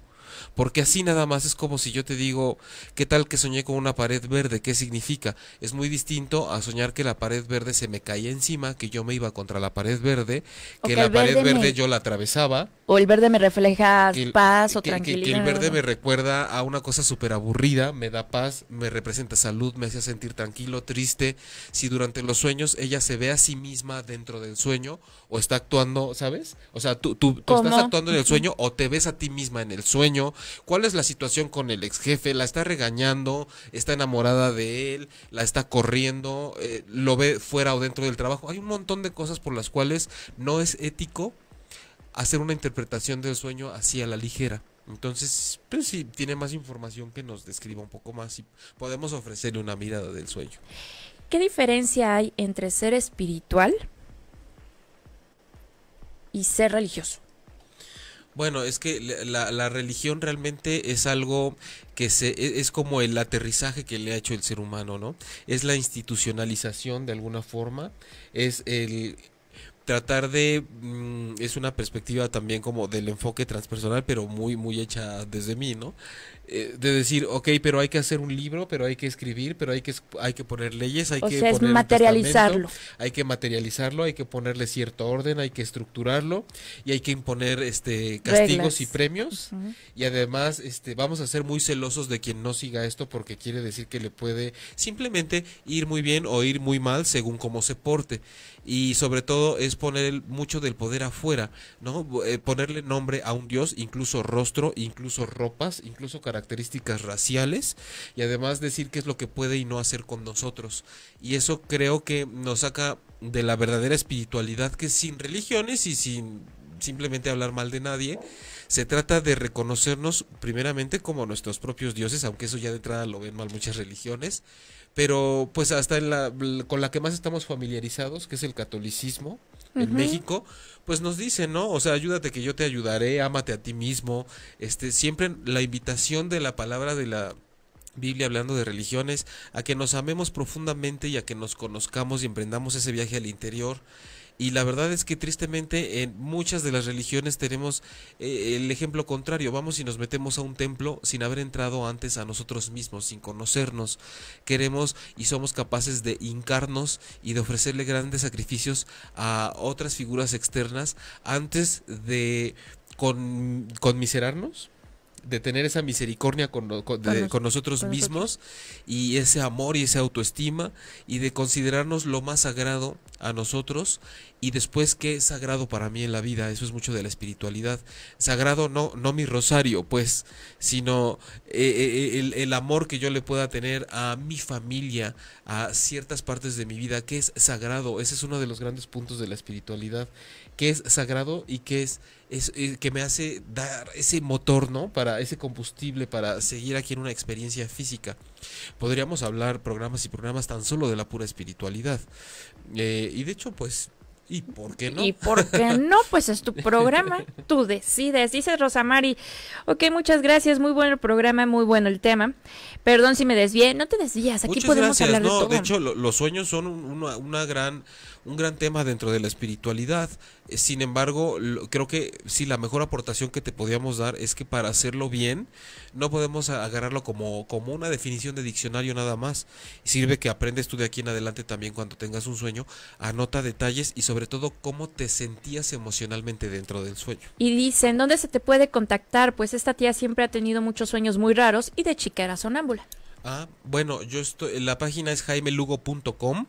Porque así nada más es como si yo te digo, ¿qué tal que soñé con una pared verde? ¿Qué significa? Es muy distinto a soñar que la pared verde se me caía encima, que yo me iba contra la pared verde, que, la pared verde, yo la atravesaba. O el verde me refleja paz o que, tranquilidad. el verde me recuerda a una cosa súper aburrida, me da paz, me representa salud, me hace sentir tranquilo, triste. Si durante los sueños ella se ve a sí misma dentro del sueño o está actuando, ¿sabes? O sea, tú, tú estás actuando en el sueño o te ves a ti misma en el sueño ¿Cuál es la situación con el ex jefe? ¿La está regañando? ¿Está enamorada de él? ¿La está corriendo? Eh, ¿Lo ve fuera o dentro del trabajo? Hay un montón de cosas por las cuales no es ético hacer una interpretación del sueño así a la ligera. Entonces, si pues tiene más información que nos describa un poco más y podemos ofrecerle una mirada del sueño. ¿Qué diferencia hay entre ser espiritual y ser religioso? Bueno, es que la, religión realmente es algo que se, e, es como el aterrizaje que le ha hecho el ser humano, ¿no? Es la institucionalización de alguna forma, es el tratar de mm, es una perspectiva también como del enfoque transpersonal pero muy muy hecha desde mí no eh, de decir, ok, pero hay que hacer un libro, pero hay que escribir, pero hay que, hay que poner leyes, hay o que sea, es materializarlo. Hay que materializarlo, hay que ponerle cierto orden, hay que estructurarlo y hay que imponer este castigos y premios. Y además, este vamos a ser muy celosos de quien no siga esto porque quiere decir que le puede simplemente ir muy bien o ir muy mal según cómo se porte. Y sobre todo es poner mucho del poder afuera, ¿no? Eh, ponerle nombre a un dios, incluso rostro, incluso ropas, incluso características raciales y además decir qué es lo que puede y no hacer con nosotros. Y eso creo que nos saca de la verdadera espiritualidad que sin religiones y sin simplemente hablar mal de nadie, se trata de reconocernos primeramente como nuestros propios dioses, aunque eso ya de entrada lo ven mal muchas religiones, pero pues hasta con la que más estamos familiarizados, que es el catolicismo en México, pues nos dice, ¿no? O sea, ayúdate que yo te ayudaré, ámate a ti mismo, este, siempre la invitación de la palabra de la Biblia hablando de religiones, a que nos amemos profundamente y a que nos conozcamos y emprendamos ese viaje al interior y la verdad es que tristemente en muchas de las religiones tenemos eh, el ejemplo contrario. Vamos y nos metemos a un templo sin haber entrado antes a nosotros mismos, sin conocernos. Queremos y somos capaces de hincarnos y de ofrecerle grandes sacrificios a otras figuras externas antes de conmiserarnos de tener esa misericordia con, nosotros mismos y ese amor y esa autoestima y de considerarnos lo más sagrado a nosotros y después qué es sagrado para mí en la vida, eso es mucho de la espiritualidad. Sagrado no, no mi rosario, pues, sino eh, eh, eh, el, el, amor que yo le pueda tener a mi familia, a ciertas partes de mi vida, que es sagrado, ese es uno de los grandes puntos de la espiritualidad, que es sagrado y que es, es, eh, que me hace dar ese motor, ¿no? Para ese combustible, para seguir aquí en una experiencia física. Podríamos hablar programas y programas tan solo de la pura espiritualidad. Eh, y de hecho, pues ¿Y por qué no? ¿Y por qué <laughs> no? Pues es tu programa, tú decides. dices Rosamari, ok, muchas gracias, muy bueno el programa, muy bueno el tema. Perdón si me desvié, no te desvías, aquí podemos hablar de todo. De hecho, los sueños son una, una gran un gran tema dentro de la espiritualidad. Eh, sin embargo, creo que sí, la mejor aportación que te podíamos dar es que para hacerlo bien, no podemos agarrarlo como, como una definición de diccionario nada más. Sirve que aprendes tú de aquí en adelante también cuando tengas un sueño, anota detalles y sobre todo cómo te sentías emocionalmente dentro del sueño. Y ¿en ¿dónde se te puede contactar? Pues esta tía siempre ha tenido muchos sueños muy raros y de chica era sonámbula. Ah, bueno, yo estoy, la página es jaimelugo.com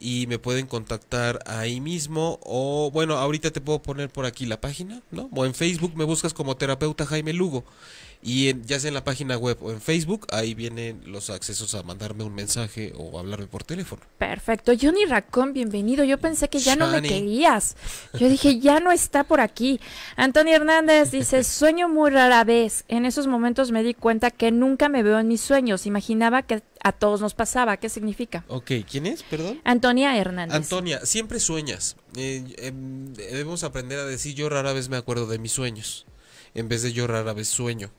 y me pueden contactar ahí mismo o bueno, ahorita te puedo poner por aquí la página, ¿no? O en Facebook me buscas como terapeuta Jaime Lugo y ya sea en la página web o en Facebook, ahí vienen los accesos a mandarme un mensaje o hablarme por teléfono. Perfecto. Johnny Racón, bienvenido. Yo pensé que ya no me querías. Yo dije, ya no está por aquí. Antonio Hernández dice, <laughs> sueño muy rara vez. En esos momentos me di cuenta que nunca me veo en mis sueños. Imaginaba que a todos nos pasaba. ¿Qué significa? Ok, ¿quién es? Perdón. Antonia Hernández. Antonia, siempre sueñas. Eh, em, debemos aprender a decir yo rara vez me acuerdo de mis sueños, en vez de yo rara vez sueño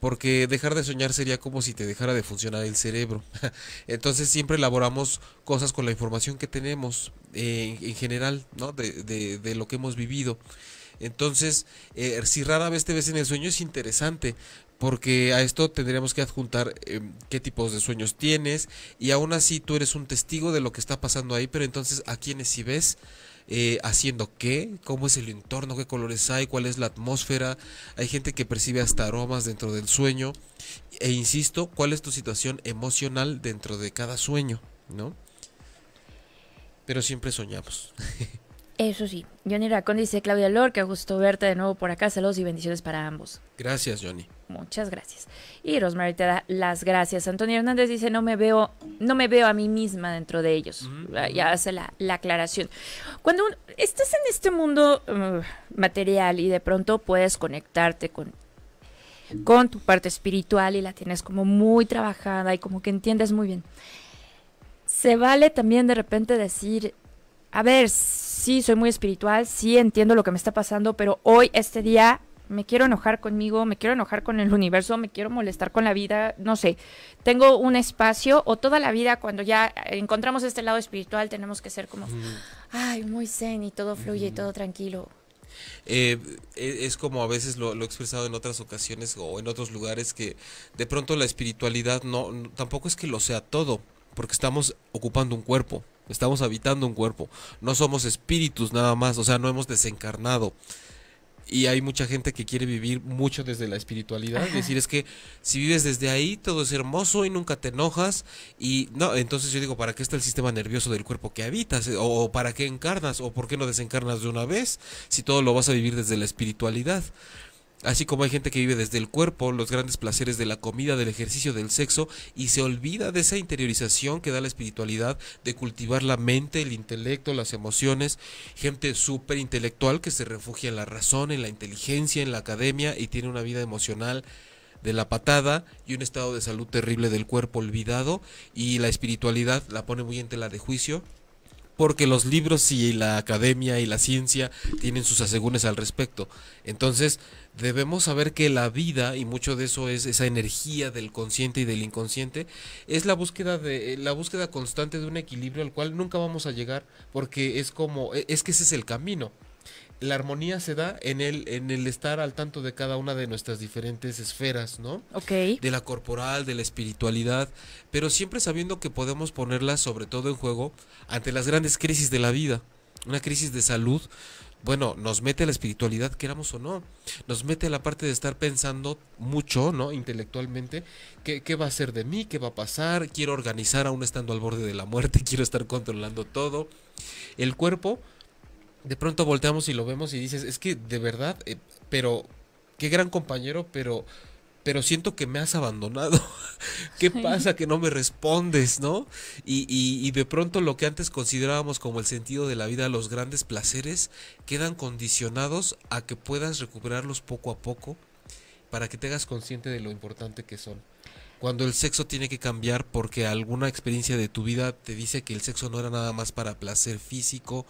porque dejar de soñar sería como si te dejara de funcionar el cerebro. <laughs> Entonces siempre elaboramos cosas con la información que tenemos eh, en general, ¿no? De, de, de, lo que hemos vivido. Entonces, eh, si rara vez te ves en el sueño es interesante, porque a esto tendríamos que adjuntar em, qué tipos de sueños tienes y aún así tú eres un testigo de lo que está pasando ahí, pero entonces a quienes si ves, eh, haciendo qué, cómo es el entorno, qué colores hay, cuál es la atmósfera. Hay gente que percibe hasta aromas dentro del sueño. E insisto, cuál es tu situación emocional dentro de cada sueño, ¿no? Pero siempre soñamos. <laughs> Eso sí, Johnny Racón dice Claudia que gusto verte de nuevo por acá. Saludos y bendiciones para ambos. Gracias, Johnny. Muchas gracias. Y Rosemary te da las gracias. Antonio Hernández dice, no me veo, no me veo a mí misma dentro de ellos. Ah, ya hace la, aclaración. Cuando estás en este mundo uh, material y de pronto puedes conectarte con con tu parte espiritual y la tienes como muy trabajada y como que entiendes muy bien. Se vale también de repente decir, a ver, sí soy muy espiritual, sí entiendo lo que me está pasando, pero hoy, este día, me quiero enojar conmigo, me quiero enojar con el universo, me quiero molestar con la vida, no sé. Tengo un espacio o toda la vida cuando ya encontramos este lado espiritual tenemos que ser como, mm. ay, muy zen y todo fluye y todo mm. tranquilo. Eh, e, es como a veces lo, he expresado en otras ocasiones o en otros lugares que de pronto la espiritualidad no tampoco es que lo sea todo, porque estamos ocupando un cuerpo. Estamos habitando un cuerpo. No somos espíritus nada más. O sea, no hemos desencarnado. Y hay mucha gente que quiere vivir mucho desde la espiritualidad. Decir es que si vives desde ahí, todo es hermoso y nunca te enojas. Y no, entonces yo digo, ¿para qué está el sistema nervioso del cuerpo que habitas? ¿O para qué encarnas? ¿O por qué no desencarnas de una vez? Si todo lo vas a vivir desde la espiritualidad. Así como hay gente que vive desde el cuerpo, los grandes placeres de la comida, del ejercicio, del sexo, y se olvida de esa interiorización que da la espiritualidad, de cultivar la mente, el intelecto, las emociones. Gente súper intelectual que se refugia en la razón, en la inteligencia, en la academia y tiene una vida emocional de la patada y un estado de salud terrible del cuerpo olvidado y la espiritualidad la pone muy en tela de juicio porque los libros y la academia y la ciencia tienen sus asegúnes al respecto. Entonces, debemos saber que la vida, y mucho de eso es esa energía del consciente y del inconsciente, es la búsqueda de eh, la búsqueda constante de un equilibrio al cual nunca vamos a llegar, porque es como, e, es que ese es el camino. La armonía se da en el, en el estar al tanto de cada una de nuestras diferentes esferas, ¿no? Ok. De la corporal, de la espiritualidad, pero siempre sabiendo que podemos ponerlas sobre todo en juego ante las grandes crisis de la vida. Una crisis de salud, bueno, nos mete la espiritualidad, queramos o no, nos mete la parte de estar pensando mucho, ¿no? Intelectualmente, ¿qué, va a ser de mí? ¿Qué va a pasar? Quiero organizar aún estando al borde de la muerte, <laughs> quiero estar controlando todo. El cuerpo, de pronto volteamos y lo vemos y dices, es que de verdad, eh, pero, qué gran compañero, pero pero siento que me has abandonado. <laughs> ¿Qué pasa que no me respondes, no? Y, y, de pronto lo que antes considerábamos como el sentido de la vida, los grandes placeres, quedan condicionados a que puedas recuperarlos poco a poco para que te hagas consciente de lo importante que son. Cuando el sexo tiene que cambiar porque alguna experiencia de tu vida te dice que el sexo no era nada más para placer físico.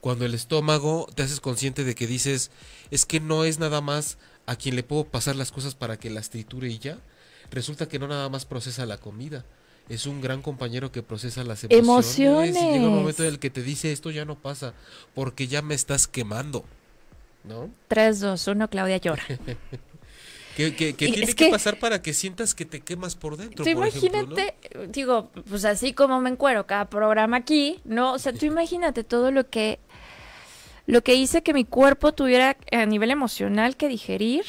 Cuando el estómago te haces consciente de que dices, es que no es nada más a quien le puedo pasar las cosas para que las triture y ya, resulta que no nada más procesa la comida. Es un gran compañero que procesa las emociones. emociones. Y llega un momento en el que te dice esto ya no pasa, porque ya me estás quemando. ¿No? 3, 2, 1, Claudia llora. <laughs> ¿Qué que, tiene que, pasar para que sientas que te quemas por dentro. imagínate, digo, pues así como me encuero cada programa aquí, ¿no? O sea, tú <laughs> imagínate todo lo que lo que hice que mi cuerpo tuviera a nivel emocional que digerir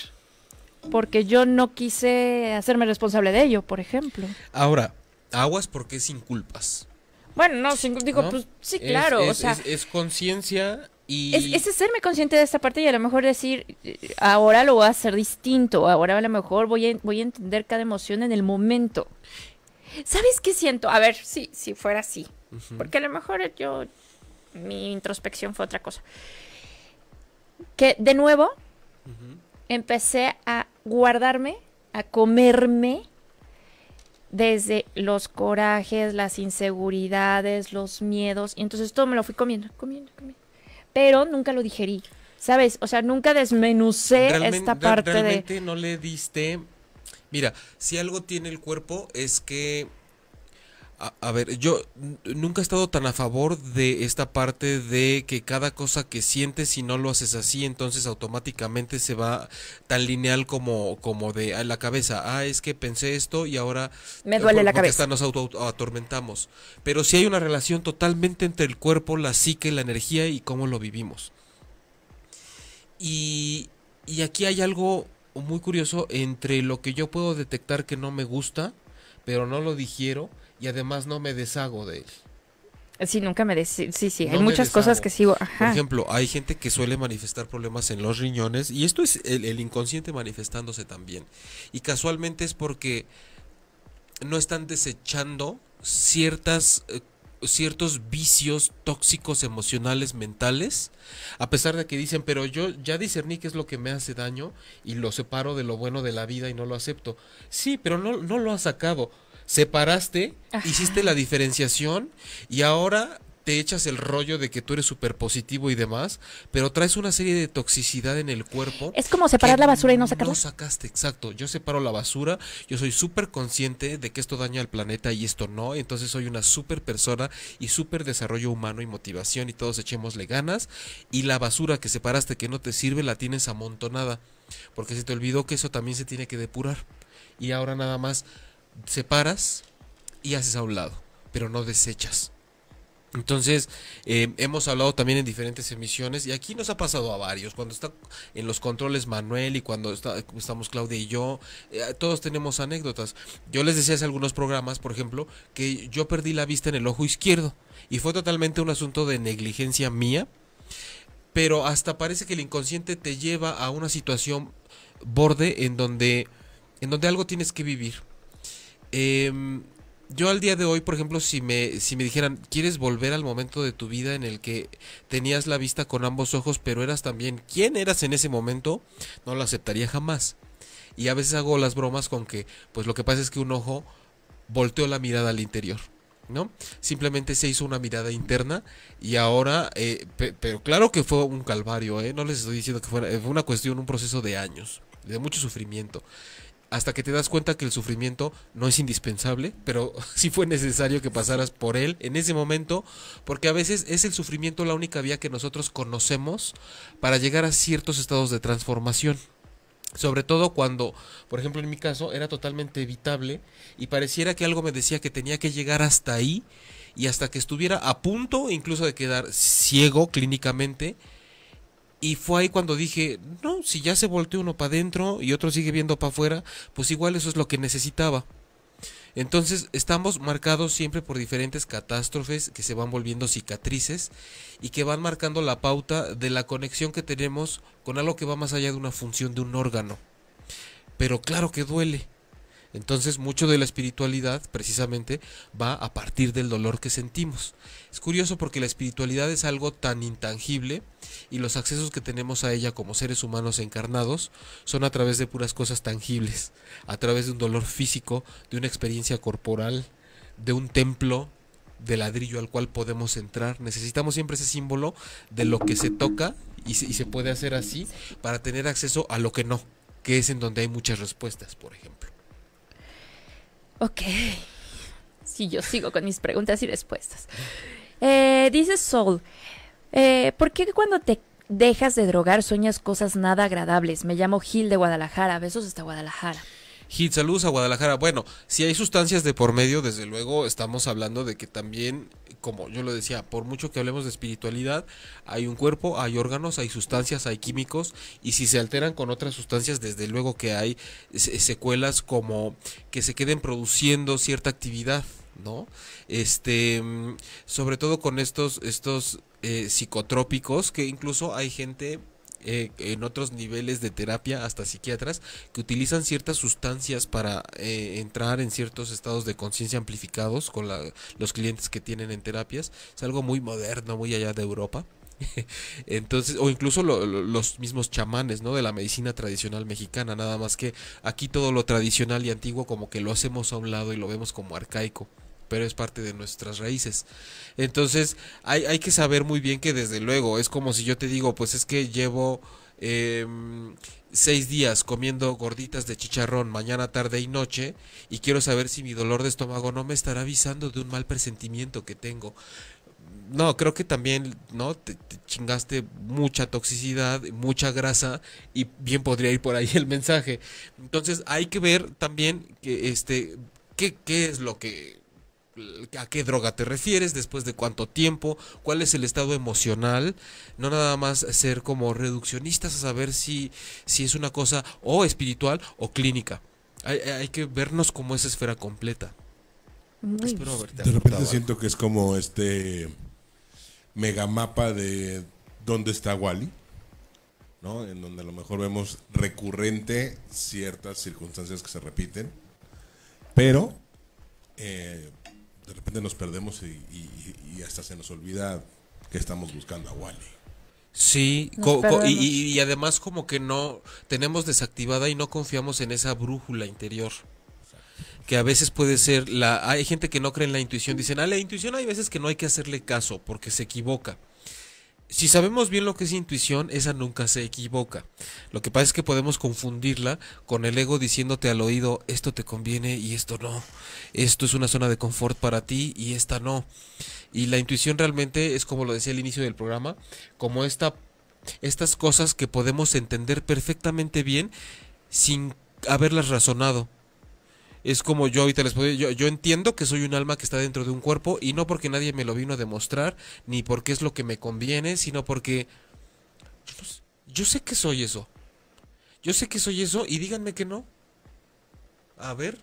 porque yo no quise hacerme responsable de ello, por ejemplo. Ahora, aguas porque sin culpas. Bueno, no, sin, digo, pues sí, claro. Es, es, conciencia y... Es, hacerme consciente de esta parte y a lo mejor decir, eh, ahora lo voy a hacer distinto, ahora a lo mejor voy a, voy a entender cada emoción en el momento. ¿Sabes qué siento? A ver, sí, si fuera así. Porque a lo mejor yo mi introspección fue otra cosa. Que de nuevo empecé a guardarme, a comerme desde los corajes, las inseguridades, los miedos. Y entonces todo me lo fui comiendo, comiendo, comiendo. Pero nunca lo digerí, ¿sabes? O sea, nunca desmenucé esta parte de... Realmente no le diste... Mira, si algo tiene el cuerpo es que a, ver, yo nunca he estado tan a favor de esta parte de que cada cosa que sientes, si no lo haces así, entonces automáticamente se va tan lineal como, como de la cabeza. Ah, es que pensé esto y ahora... Me eh, duele la cabeza. nos atormentamos. Pero sí hay una relación totalmente entre el cuerpo, la psique, la energía y cómo lo vivimos. Y, y aquí hay algo muy curioso entre lo que yo puedo detectar que no me gusta, pero no lo digiero y además no me deshago de él. Sí, nunca me deshago. Sí, sí, hay muchas cosas que sigo. Por ejemplo, hay gente que suele manifestar problemas en los riñones y esto es el, inconsciente manifestándose también. Y casualmente es porque no están desechando ciertas eh, ciertos vicios tóxicos emocionales mentales, a pesar de que dicen, pero yo ya discerní qué es lo que me hace daño y lo separo de lo bueno de la vida y no lo acepto. Sí, pero no, no lo ha sacado separaste, hiciste la diferenciación y ahora te echas el rollo de que tú eres súper positivo y demás, pero traes una serie de toxicidad en el cuerpo. Es como separar la basura y no sacarla. No sacaste, exacto. Yo separo la basura, yo soy súper consciente de que esto daña al planeta y esto no, entonces soy una súper persona y súper desarrollo humano y motivación y todos echémosle ganas. Y la basura que separaste que no te sirve la tienes amontonada, porque se te olvidó que eso también se tiene que depurar. Y ahora nada más separas y haces a un lado, pero no desechas. Entonces, eh, hemos hablado también en diferentes emisiones y aquí nos ha pasado a varios. Cuando está en los controles Manuel y cuando está, estamos Claudia y yo, eh, todos tenemos anécdotas. Yo les decía hace algunos programas, por ejemplo, que yo perdí la vista en el ojo izquierdo y fue totalmente un asunto de negligencia mía, pero hasta parece que el inconsciente te lleva a una situación borde en donde, en donde algo tienes que vivir eh, yo al día de hoy, por ejemplo, si me, si me dijeran, ¿quieres volver al momento de tu vida en el que tenías la vista con ambos ojos, pero eras también quién eras en ese momento? No lo aceptaría jamás. Y a veces hago las bromas con que, pues lo que pasa es que un ojo volteó la mirada al interior. ¿no? Simplemente se hizo una mirada interna y ahora, eh, pero claro que fue un calvario, ¿eh? no les estoy diciendo que fuera, eh, fue una cuestión, un proceso de años, de mucho sufrimiento hasta que te das cuenta que el sufrimiento no es indispensable, pero <laughs> sí fue necesario que pasaras por él en ese momento, porque a veces es el sufrimiento la única vía que nosotros conocemos para llegar a ciertos estados de transformación. Sobre todo cuando, por ejemplo, en mi caso era totalmente evitable y pareciera que algo me decía que tenía que llegar hasta ahí y hasta que estuviera a punto incluso de quedar ciego clínicamente, y fue ahí cuando dije, no, si ya se volteó uno para adentro y otro sigue viendo para afuera, pues igual eso es lo que necesitaba. Entonces estamos marcados siempre por diferentes catástrofes que se van volviendo cicatrices y que van marcando la pauta de la conexión que tenemos con algo que va más allá de una función de un órgano. Pero claro que duele. Entonces, mucho de la espiritualidad, precisamente, va a partir del dolor que sentimos. Es curioso porque la espiritualidad es algo tan intangible y los accesos que tenemos a ella como seres humanos encarnados son a través de puras cosas tangibles, a través de un dolor físico, de una experiencia corporal, de un templo de ladrillo al cual podemos entrar. Necesitamos siempre ese símbolo de lo que se toca y se, se puede hacer así para tener acceso a lo que no, que es en donde hay muchas respuestas, por ejemplo. Ok. Si yo sigo con mis preguntas y respuestas. Eh, dice Soul, eh, ¿por qué cuando te dejas de drogar sueñas cosas nada agradables? Me llamo Gil de Guadalajara. Besos hasta Guadalajara. Hit saludos a Guadalajara. Bueno, si hay sustancias de por medio, desde luego estamos hablando de que también, como yo lo decía, por mucho que hablemos de espiritualidad, hay un cuerpo, hay órganos, hay sustancias, hay químicos, y si se alteran con otras sustancias, desde luego que hay secuelas como que se queden produciendo cierta actividad. ¿no? Este, mm, sobre todo con estos, estos eh, psicotrópicos, que incluso hay gente eh, en otros niveles de terapia, hasta psiquiatras, que utilizan ciertas sustancias para eh, entrar en ciertos estados de conciencia amplificados con los clientes que tienen en terapias. Es algo muy moderno, muy allá de Europa. <laughs> Entonces, o incluso los mismos chamanes, ¿no? De la medicina tradicional mexicana, nada más que aquí todo lo tradicional y antiguo como que lo hacemos a un lado y lo vemos como arcaico pero es parte de nuestras raíces. Entonces, hay, que saber muy bien que desde luego, es como si yo te digo, pues es que llevo em, seis días comiendo gorditas de chicharrón mañana, tarde y noche y quiero saber si mi dolor de estómago no me estará avisando de un mal presentimiento que tengo. No, creo que también, ¿no? Te, chingaste mucha toxicidad, mucha grasa y bien podría ir por ahí el mensaje. Entonces hay que ver también que este, qué, qué es lo que a qué droga te refieres, después de cuánto tiempo, cuál es el estado emocional, no nada más ser como reduccionistas a saber si, si es una cosa o espiritual o clínica. Hay, que vernos como esa esfera completa. de repente ¿eh? siento que es como este megamapa de dónde está Wally, ¿no? En donde a lo mejor vemos recurrente ciertas circunstancias que se repiten, pero eh, de repente nos perdemos y, hasta se nos olvida que estamos buscando a Wally. Sí, y, además como que no tenemos desactivada y no confiamos en esa brújula interior. Que a veces puede ser la hay gente que no cree en la intuición, dicen, "Ah, la intuición hay veces que no hay que hacerle caso porque se equivoca." si sabemos bien lo que es intuición, esa nunca se equivoca. Lo que pasa es que podemos confundirla con el ego diciéndote al oído, esto te conviene y esto no. Esto es una zona de confort para ti y esta no. Y la intuición realmente es como lo decía al inicio del programa, como esta, estas cosas que podemos entender perfectamente bien sin haberlas razonado es como yo ahorita les puedo yo, yo entiendo que soy un alma que está dentro de un cuerpo y no porque nadie me lo vino a demostrar, ni porque es lo que me conviene, sino porque yo, sé que soy eso. Yo sé que soy eso y díganme que no. A ver,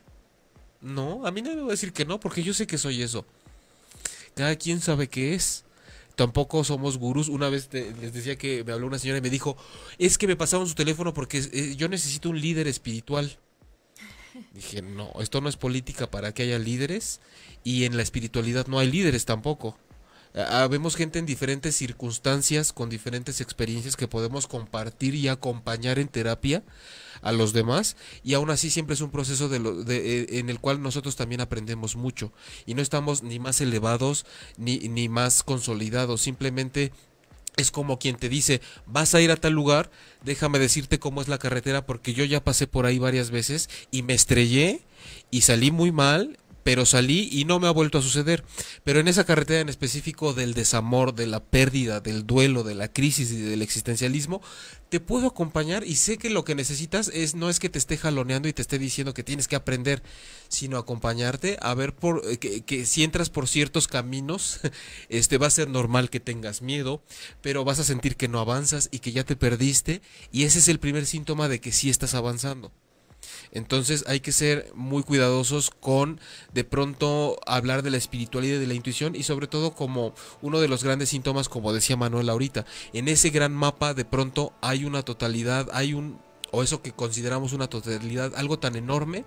no, a mí nadie me va a decir que no, porque yo sé que soy eso. Cada quien sabe qué es. Tampoco somos gurús. Una vez les decía que me habló una señora y me dijo, es que me pasaron su teléfono porque eh, yo necesito un líder espiritual. Dije, no, esto no es política para que haya líderes y en la espiritualidad no hay líderes tampoco. Eh, ah, vemos gente en diferentes circunstancias, con diferentes experiencias que podemos compartir y acompañar en terapia a los demás y aún así siempre es un proceso de eh, en el cual nosotros también aprendemos mucho y no estamos ni más elevados ni, ni más consolidados, simplemente es como quien te dice, vas a ir a tal lugar, déjame decirte cómo es la carretera porque yo ya pasé por ahí varias veces y me estrellé y salí muy mal pero salí y no me ha vuelto a suceder. Pero en esa carretera en específico del desamor, de la pérdida, del duelo, de la crisis y del existencialismo, te puedo acompañar y sé que lo que necesitas es no es que te esté jaloneando y te esté diciendo que tienes que aprender, sino acompañarte a ver por eh, que, si entras por ciertos caminos, <laughs> este va a ser normal que tengas miedo, pero vas a sentir que no avanzas y que ya te perdiste y ese es el primer síntoma de que sí estás avanzando. Entonces hay que ser muy cuidadosos con de pronto hablar de la espiritualidad y de la intuición y sobre todo como uno de los grandes síntomas, como decía Manuel ahorita, en ese gran mapa de pronto hay una totalidad, hay un, o eso que consideramos una totalidad, algo tan enorme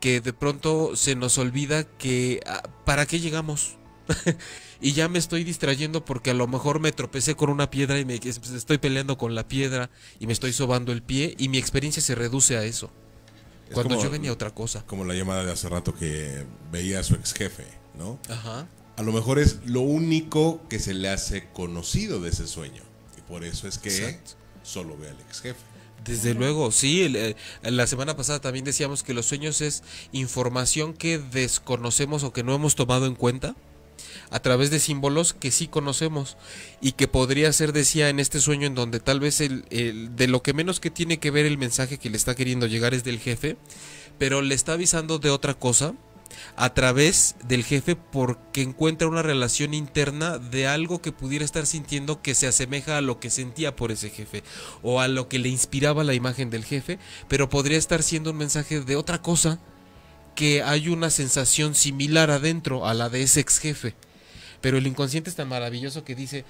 que de pronto se nos olvida que ah, para qué llegamos. <laughs> y ya me estoy distrayendo porque a lo mejor me tropecé con una piedra y me pues, estoy peleando con la piedra y me estoy sobando el pie y mi experiencia se reduce a eso. Es Cuando yo venía otra cosa. Como la llamada de hace rato que veía a su ex jefe, ¿no? Ajá. A lo mejor es lo único que se le hace conocido de ese sueño. Y por eso es que solo ve al ex jefe. Desde luego, sí. Eh, la semana pasada también decíamos que los sueños es información que desconocemos o que no hemos tomado en cuenta a través de símbolos que sí conocemos y que podría ser, decía, en este sueño en donde tal vez el, de lo que menos que tiene que ver el mensaje que le está queriendo llegar es del jefe, pero le está avisando de otra cosa a través del jefe porque encuentra una relación interna de algo que pudiera estar sintiendo que se asemeja a lo que sentía por ese jefe o a lo que le inspiraba la imagen del jefe, pero podría estar siendo un mensaje de otra cosa que hay una sensación similar adentro a la de ese ex jefe. Pero el inconsciente es tan maravilloso que dice,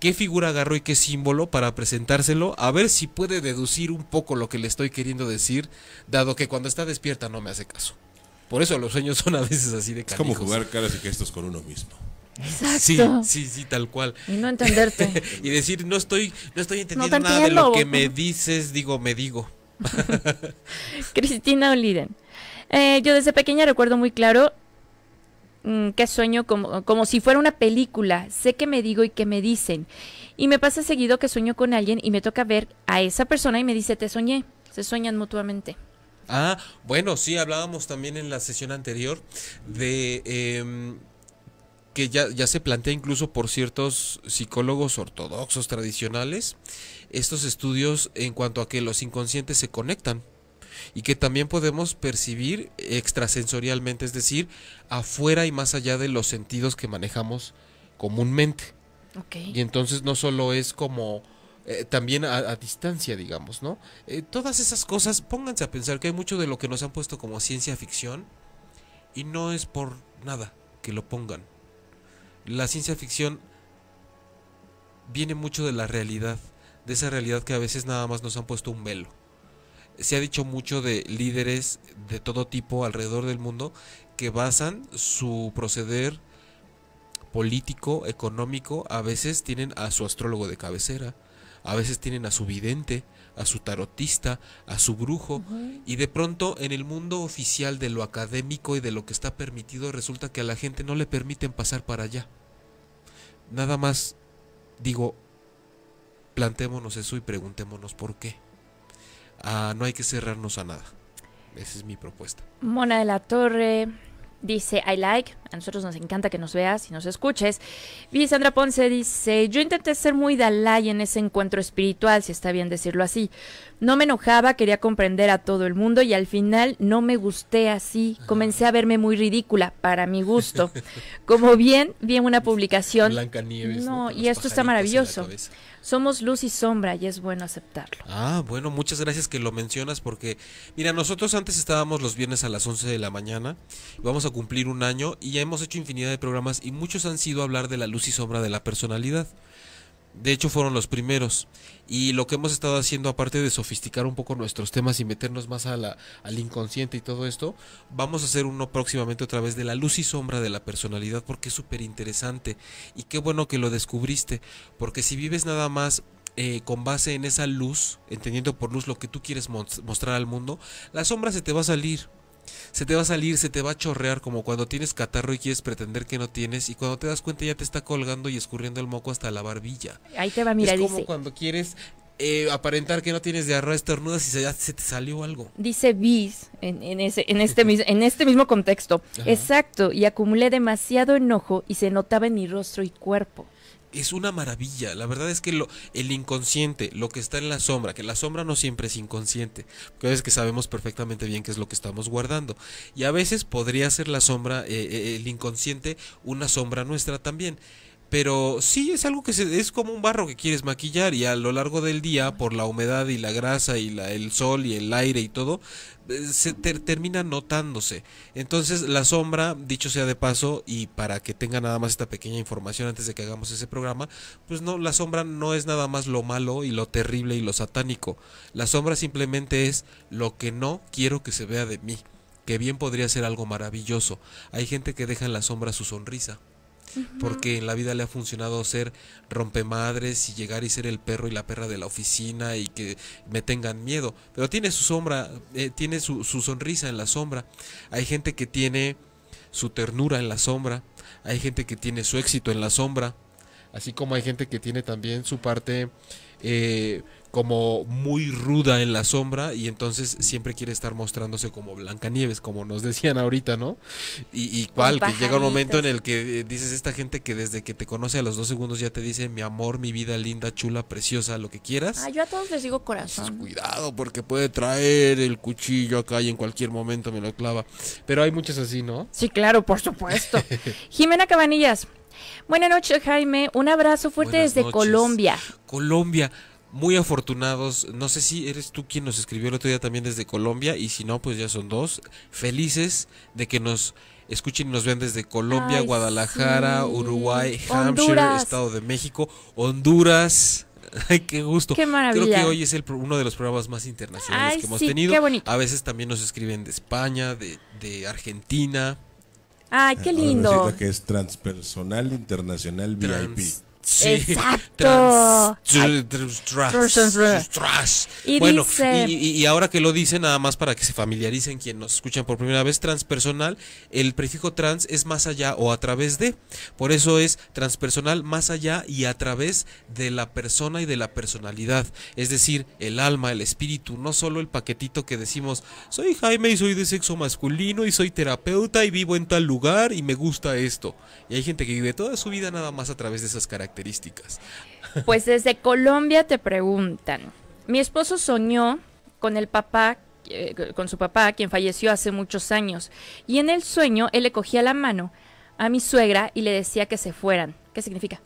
¿qué figura agarró y qué símbolo para presentárselo? A ver si puede deducir un poco lo que le estoy queriendo decir, dado que cuando está despierta no me hace caso. Por eso los sueños son a veces así de canijos. Es como jugar caras y gestos con uno mismo. Exacto. Sí, sí, sí, tal cual. Y no entenderte. <laughs> y decir, no estoy, no estoy entendiendo nada de lo que me dices, digo, me digo. <laughs> Cristina Oliden. Eh, yo desde pequeña recuerdo muy claro mm, que sueño como, como si fuera una película. Sé que me digo y que me dicen. Y me pasa seguido que sueño con alguien y me toca ver a esa persona y me dice, te soñé. Se sueñan mutuamente. Ah, bueno, sí, hablábamos también en la sesión anterior de... Em, que ya, se plantea incluso por ciertos psicólogos ortodoxos tradicionales, estos estudios en cuanto a que los inconscientes se conectan y que también podemos percibir extrasensorialmente, es decir, afuera y más allá de los sentidos que manejamos comúnmente. Y entonces no solo es como eh, también a, distancia, digamos, ¿no? Eh, todas esas cosas, pónganse a pensar que hay mucho de lo que nos han puesto como ciencia ficción y no es por nada que lo pongan la ciencia ficción viene mucho de la realidad, de esa realidad que a veces nada más nos han puesto un velo. Se ha dicho mucho de líderes de todo tipo alrededor del mundo que basan su proceder político, económico, a veces tienen a su astrólogo de cabecera, a veces tienen a su vidente, a su tarotista, a su brujo, y de pronto en el mundo oficial de lo académico y de lo que está permitido resulta que a la gente no le permiten pasar para allá. Nada más digo, plantémonos eso y preguntémonos por qué. Ah, no hay que cerrarnos a nada. Esa es mi propuesta. Mona de la Torre dice, I like a nosotros nos encanta que nos veas y nos escuches. Y Sandra Ponce dice, yo intenté ser muy Dalai en ese encuentro espiritual, si está bien decirlo así. No me enojaba, quería comprender a todo el mundo y al final no me gusté así. Comencé a verme muy ridícula, para mi gusto. <laughs> Como bien vi una publicación... Blanca Nieves. No, y esto está maravilloso. Somos luz y sombra y es bueno aceptarlo. Ah, bueno, muchas gracias que lo mencionas porque, mira, nosotros antes estábamos los viernes a las 11 de la mañana, vamos a cumplir un año y ya hemos hecho infinidad de programas y muchos han sido hablar de la luz y sombra de la personalidad. De hecho, fueron los primeros. Y lo que hemos estado haciendo, aparte de sofisticar un poco nuestros temas y meternos más al inconsciente y todo esto, vamos a hacer uno próximamente otra vez de la luz y sombra de la personalidad, porque es súper interesante. Y qué bueno que lo descubriste, porque si vives nada más eh, con base en esa luz, entendiendo por luz lo que tú quieres mostrar al mundo, la sombra se te va a salir. Se te va a salir, se te va a chorrear como cuando tienes catarro y quieres pretender que no tienes y cuando te das cuenta ya te está colgando y escurriendo el moco hasta la barbilla. Ahí te va a mirar. Es como cuando quieres eh, aparentar que no tienes diarrea, estornudas y se, ya se te salió algo. Dice bis este en, este, mismo contexto. Exacto, y acumulé demasiado enojo y se notaba en mi rostro y cuerpo es una maravilla. La verdad es que lo, el inconsciente, lo que está en la sombra, que la sombra no siempre es inconsciente, porque es que sabemos perfectamente bien qué es lo que estamos guardando. Y a veces podría ser la sombra, eh, eh, el inconsciente, una sombra nuestra también. Pero sí es algo que se, es como un barro que quieres maquillar y a lo largo del día, por la humedad y la grasa y la, el sol y el aire y todo, eh, se termina notándose. Entonces la sombra, dicho sea de paso, y para que tenga nada más esta pequeña información antes de que hagamos ese programa, pues no, la sombra no es nada más lo malo y lo terrible y lo satánico. La sombra simplemente es lo que no quiero que se vea de mí, que bien podría ser algo maravilloso. Hay gente que deja en la sombra su sonrisa porque en la vida le ha funcionado ser rompemadres y llegar y ser el perro y la perra de la oficina y que me tengan miedo. Pero tiene su sombra, eh, tiene su, su sonrisa en la sombra. Hay gente que tiene su ternura en la sombra, hay gente que tiene su éxito en la sombra, así como hay gente que tiene también su parte eh, como muy ruda en la sombra y entonces siempre quiere estar mostrándose como Blancanieves, como nos decían ahorita, ¿no? Y, cual, que llega un momento en el que eh, dices esta gente que desde que te conoce a los dos segundos ya te dice mi amor, mi vida linda, chula, preciosa, lo que quieras. Ah, yo a todos les digo corazón. cuidado porque puede traer el cuchillo acá y en cualquier momento me lo clava. Pero hay muchas así, ¿no? Sí, claro, por supuesto. <laughs> Jimena Cabanillas. Buenas noches, Jaime. Un abrazo fuerte desde Colombia. Colombia muy afortunados. No sé si eres tú quien nos escribió el otro día también desde Colombia y si no, pues ya son dos. Felices de que nos escuchen y nos vean desde Colombia, Guadalajara, Uruguay, Hampshire, Estado de México, Honduras. <laughs> Ay, qué gusto. Qué maravilla. Creo que hoy es el, uno de los programas más internacionales que hemos tenido. A veces también nos escriben de España, de, de Argentina. Ay, qué lindo. Que es Transpersonal Internacional VIP. Sí. Exacto. Y bueno, dice, y, y, ahora que lo dice, nada más para que se familiaricen quienes nos escuchan por primera vez, transpersonal, el prefijo trans es más allá o a través de. Por eso es transpersonal más allá y a través de la persona y de la personalidad. Es decir, el alma, el espíritu, no solo el paquetito que decimos, soy Jaime y soy de sexo masculino y soy terapeuta y vivo en tal lugar y me gusta esto. Y hay gente que vive toda su vida nada más a través de esas características características? Pues desde Colombia te preguntan. Mi esposo soñó con el papá eh, con su papá, quien falleció hace muchos años, y en el sueño él le cogía la mano a mi suegra y le decía que se fueran. ¿Qué significa?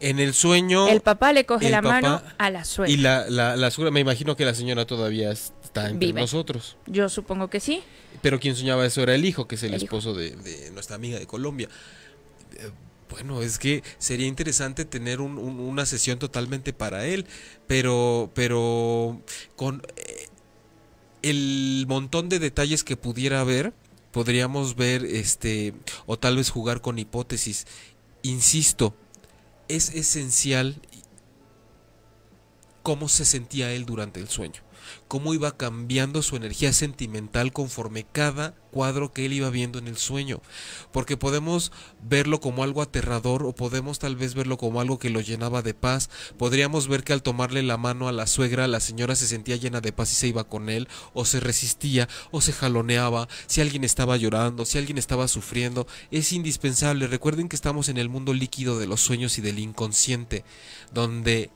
En el sueño. El papá le coge la mano a la suegra. Y la, suegra, me imagino que la señora todavía está entre nosotros. Yo supongo que sí. Pero quien soñaba eso era el hijo, que es el, esposo de, de, nuestra amiga de Colombia. Bueno, es que sería interesante tener una sesión totalmente para él, pero, pero con eh, el montón de detalles que pudiera haber, podríamos ver, este, o tal vez jugar con hipótesis. Insisto, es esencial cómo se sentía él durante el sueño cómo iba cambiando su energía sentimental conforme cada cuadro que él iba viendo en el sueño, porque podemos verlo como algo aterrador o podemos tal vez verlo como algo que lo llenaba de paz, podríamos ver que al tomarle la mano a la suegra la señora se sentía llena de paz y se iba con él, o se resistía, o se jaloneaba, si alguien estaba llorando, si alguien estaba sufriendo, es indispensable, recuerden que estamos en el mundo líquido de los sueños y del inconsciente, donde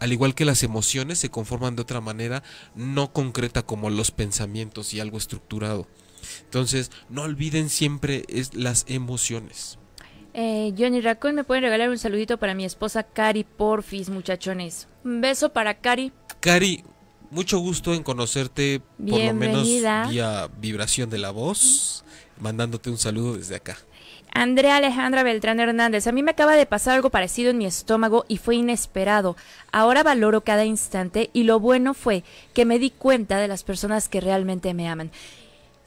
al igual que las emociones, se conforman de otra manera no concreta como los pensamientos y algo estructurado. Entonces, no olviden siempre es las emociones. Eh, Johnny Racón, ¿me pueden regalar un saludito para mi esposa Cari Porfis, muchachones? Un beso para Cari. Cari, mucho gusto en conocerte, por lo menos vía vibración de la voz, mandándote un saludo desde acá. Andrea Alejandra Beltrán Hernández, a mí me acaba de pasar algo parecido en mi estómago y fue inesperado. Ahora valoro cada instante y lo bueno fue que me di cuenta de las personas que realmente me aman.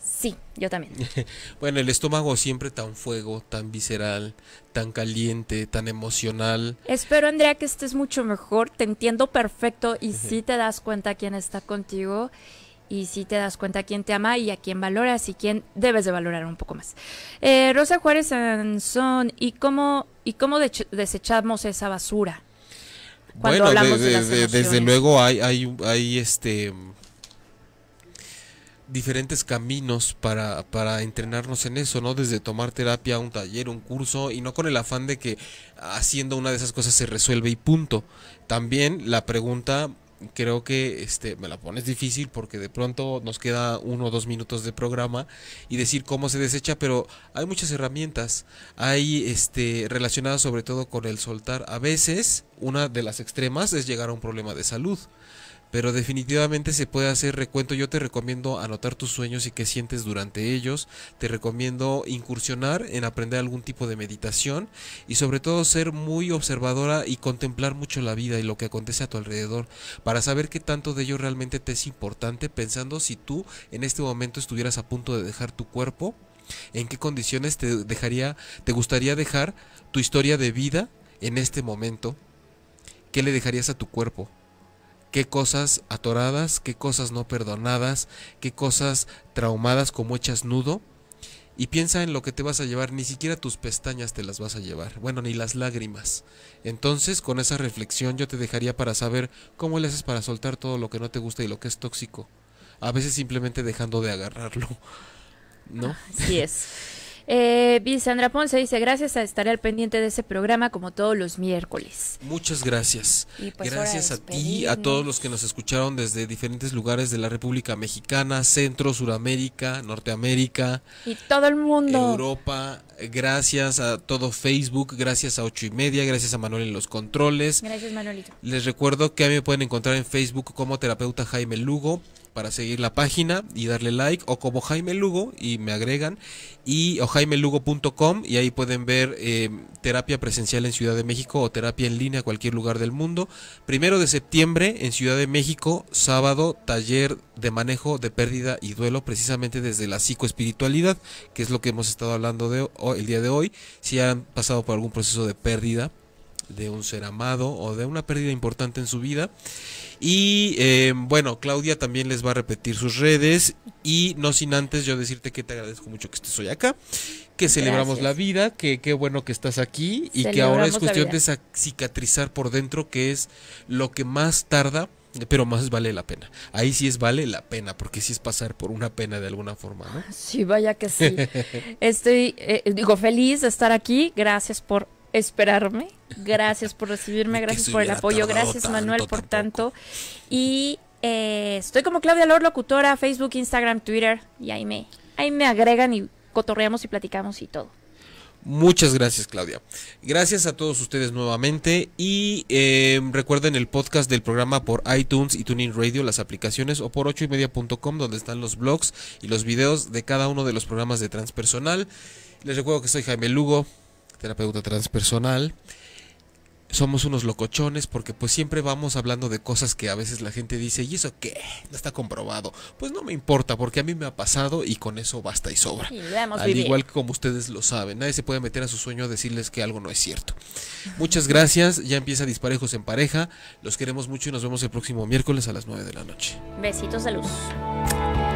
Sí, yo también. <laughs> bueno, el estómago siempre tan fuego, tan visceral, tan caliente, tan emocional. Espero, Andrea, que estés mucho mejor. Te entiendo perfecto y si sí te das cuenta quién está contigo y si te das cuenta a quién te ama y a quién valoras y quién debes de valorar un poco más. Eh, Rosa Juárez Sansón, ¿y cómo, y cómo desechamos esa basura? bueno, hablamos desde luego hay, hay, hay este diferentes caminos para, para entrenarnos en eso, ¿no? Desde tomar terapia, un taller, un curso, y no con el afán de que haciendo una de esas cosas se resuelve y punto. También la pregunta creo que este, me la pones difícil porque de pronto nos queda uno o dos minutos de programa y decir cómo se desecha, pero hay muchas herramientas, hay este, relacionadas sobre todo con el soltar. A veces, una de las extremas es llegar a un problema de salud pero definitivamente se puede hacer recuento. Yo te recomiendo anotar tus sueños y qué sientes durante ellos. Te recomiendo incursionar en aprender algún tipo de meditación y sobre todo ser muy observadora y contemplar mucho la vida y lo que acontece a tu alrededor para saber qué tanto de ello realmente te es importante pensando si tú en este momento estuvieras a punto de dejar tu cuerpo, en qué condiciones te dejaría te gustaría dejar tu historia de vida en este momento. ¿Qué le dejarías a tu cuerpo? qué cosas atoradas, qué cosas no perdonadas, qué cosas traumadas como hechas nudo. Y piensa en lo que te vas a llevar, ni siquiera tus pestañas te las vas a llevar, bueno, ni las lágrimas. Entonces, con esa reflexión yo te dejaría para saber cómo le haces para soltar todo lo que no te gusta y lo que es tóxico. A veces simplemente dejando de agarrarlo, ¿no? Así es. Eh, Sandra Ponce dice, gracias, a estar al pendiente de ese programa como todos los miércoles. Muchas gracias. Pues gracias a ti, a todos los que nos escucharon desde diferentes lugares de la República Mexicana, Centro, Suramérica, Norteamérica. Y todo el mundo. Europa, Gracias a todo Facebook, gracias a ocho y media, gracias a Manuel en los controles. Gracias Manuelito. Les recuerdo que a mí me pueden encontrar en Facebook como terapeuta Jaime Lugo para seguir la página y darle like o como Jaime Lugo y me agregan y o jaimelugo.com y ahí pueden ver eh, terapia presencial en Ciudad de México o terapia en línea a cualquier lugar del mundo. Primero de septiembre en Ciudad de México, sábado, taller de manejo de pérdida y duelo precisamente desde la psicoespiritualidad, que es lo que hemos estado hablando de hoy el día de hoy, si han pasado por algún proceso de pérdida de un ser amado o de una pérdida importante en su vida. Y eh, bueno, Claudia también les va a repetir sus redes. Y no sin antes yo decirte que te agradezco mucho que estés hoy acá, que celebramos la vida, que qué bueno que estás aquí y que ahora es cuestión de cicatrizar por dentro, que es lo que más tarda pero más vale la pena. Ahí sí es vale la pena, porque sí es pasar por una pena de alguna forma, ¿no? <laughs> Sí, vaya que sí. Estoy, eh, digo, feliz de estar aquí. Gracias por esperarme. Gracias por recibirme. Gracias por el apoyo. Gracias, Manuel, por tanto. Y eh, estoy como Claudia Lor, locutora, Facebook, Instagram, Twitter. Y ahí ahí me agregan y cotorreamos y platicamos y todo. Muchas gracias, Claudia. Gracias a todos ustedes nuevamente. Y em, recuerden el podcast del programa por iTunes y Tuning Radio, las aplicaciones, o por 8ymedia.com, donde están los blogs y los videos de cada uno de los programas de transpersonal. Les recuerdo que soy Jaime Lugo, terapeuta transpersonal somos unos locochones porque pues siempre vamos hablando de cosas que a veces la gente dice, ¿y eso qué? No está comprobado. Pues no me importa porque a mí me ha pasado y con eso basta y sobra. Al igual que como ustedes lo saben, nadie se puede meter a su sueño a decirles que algo no es cierto. Muchas gracias, ya empieza Disparejos en Pareja, los queremos mucho y nos vemos el próximo miércoles a las 9 de la noche. Besitos de luz.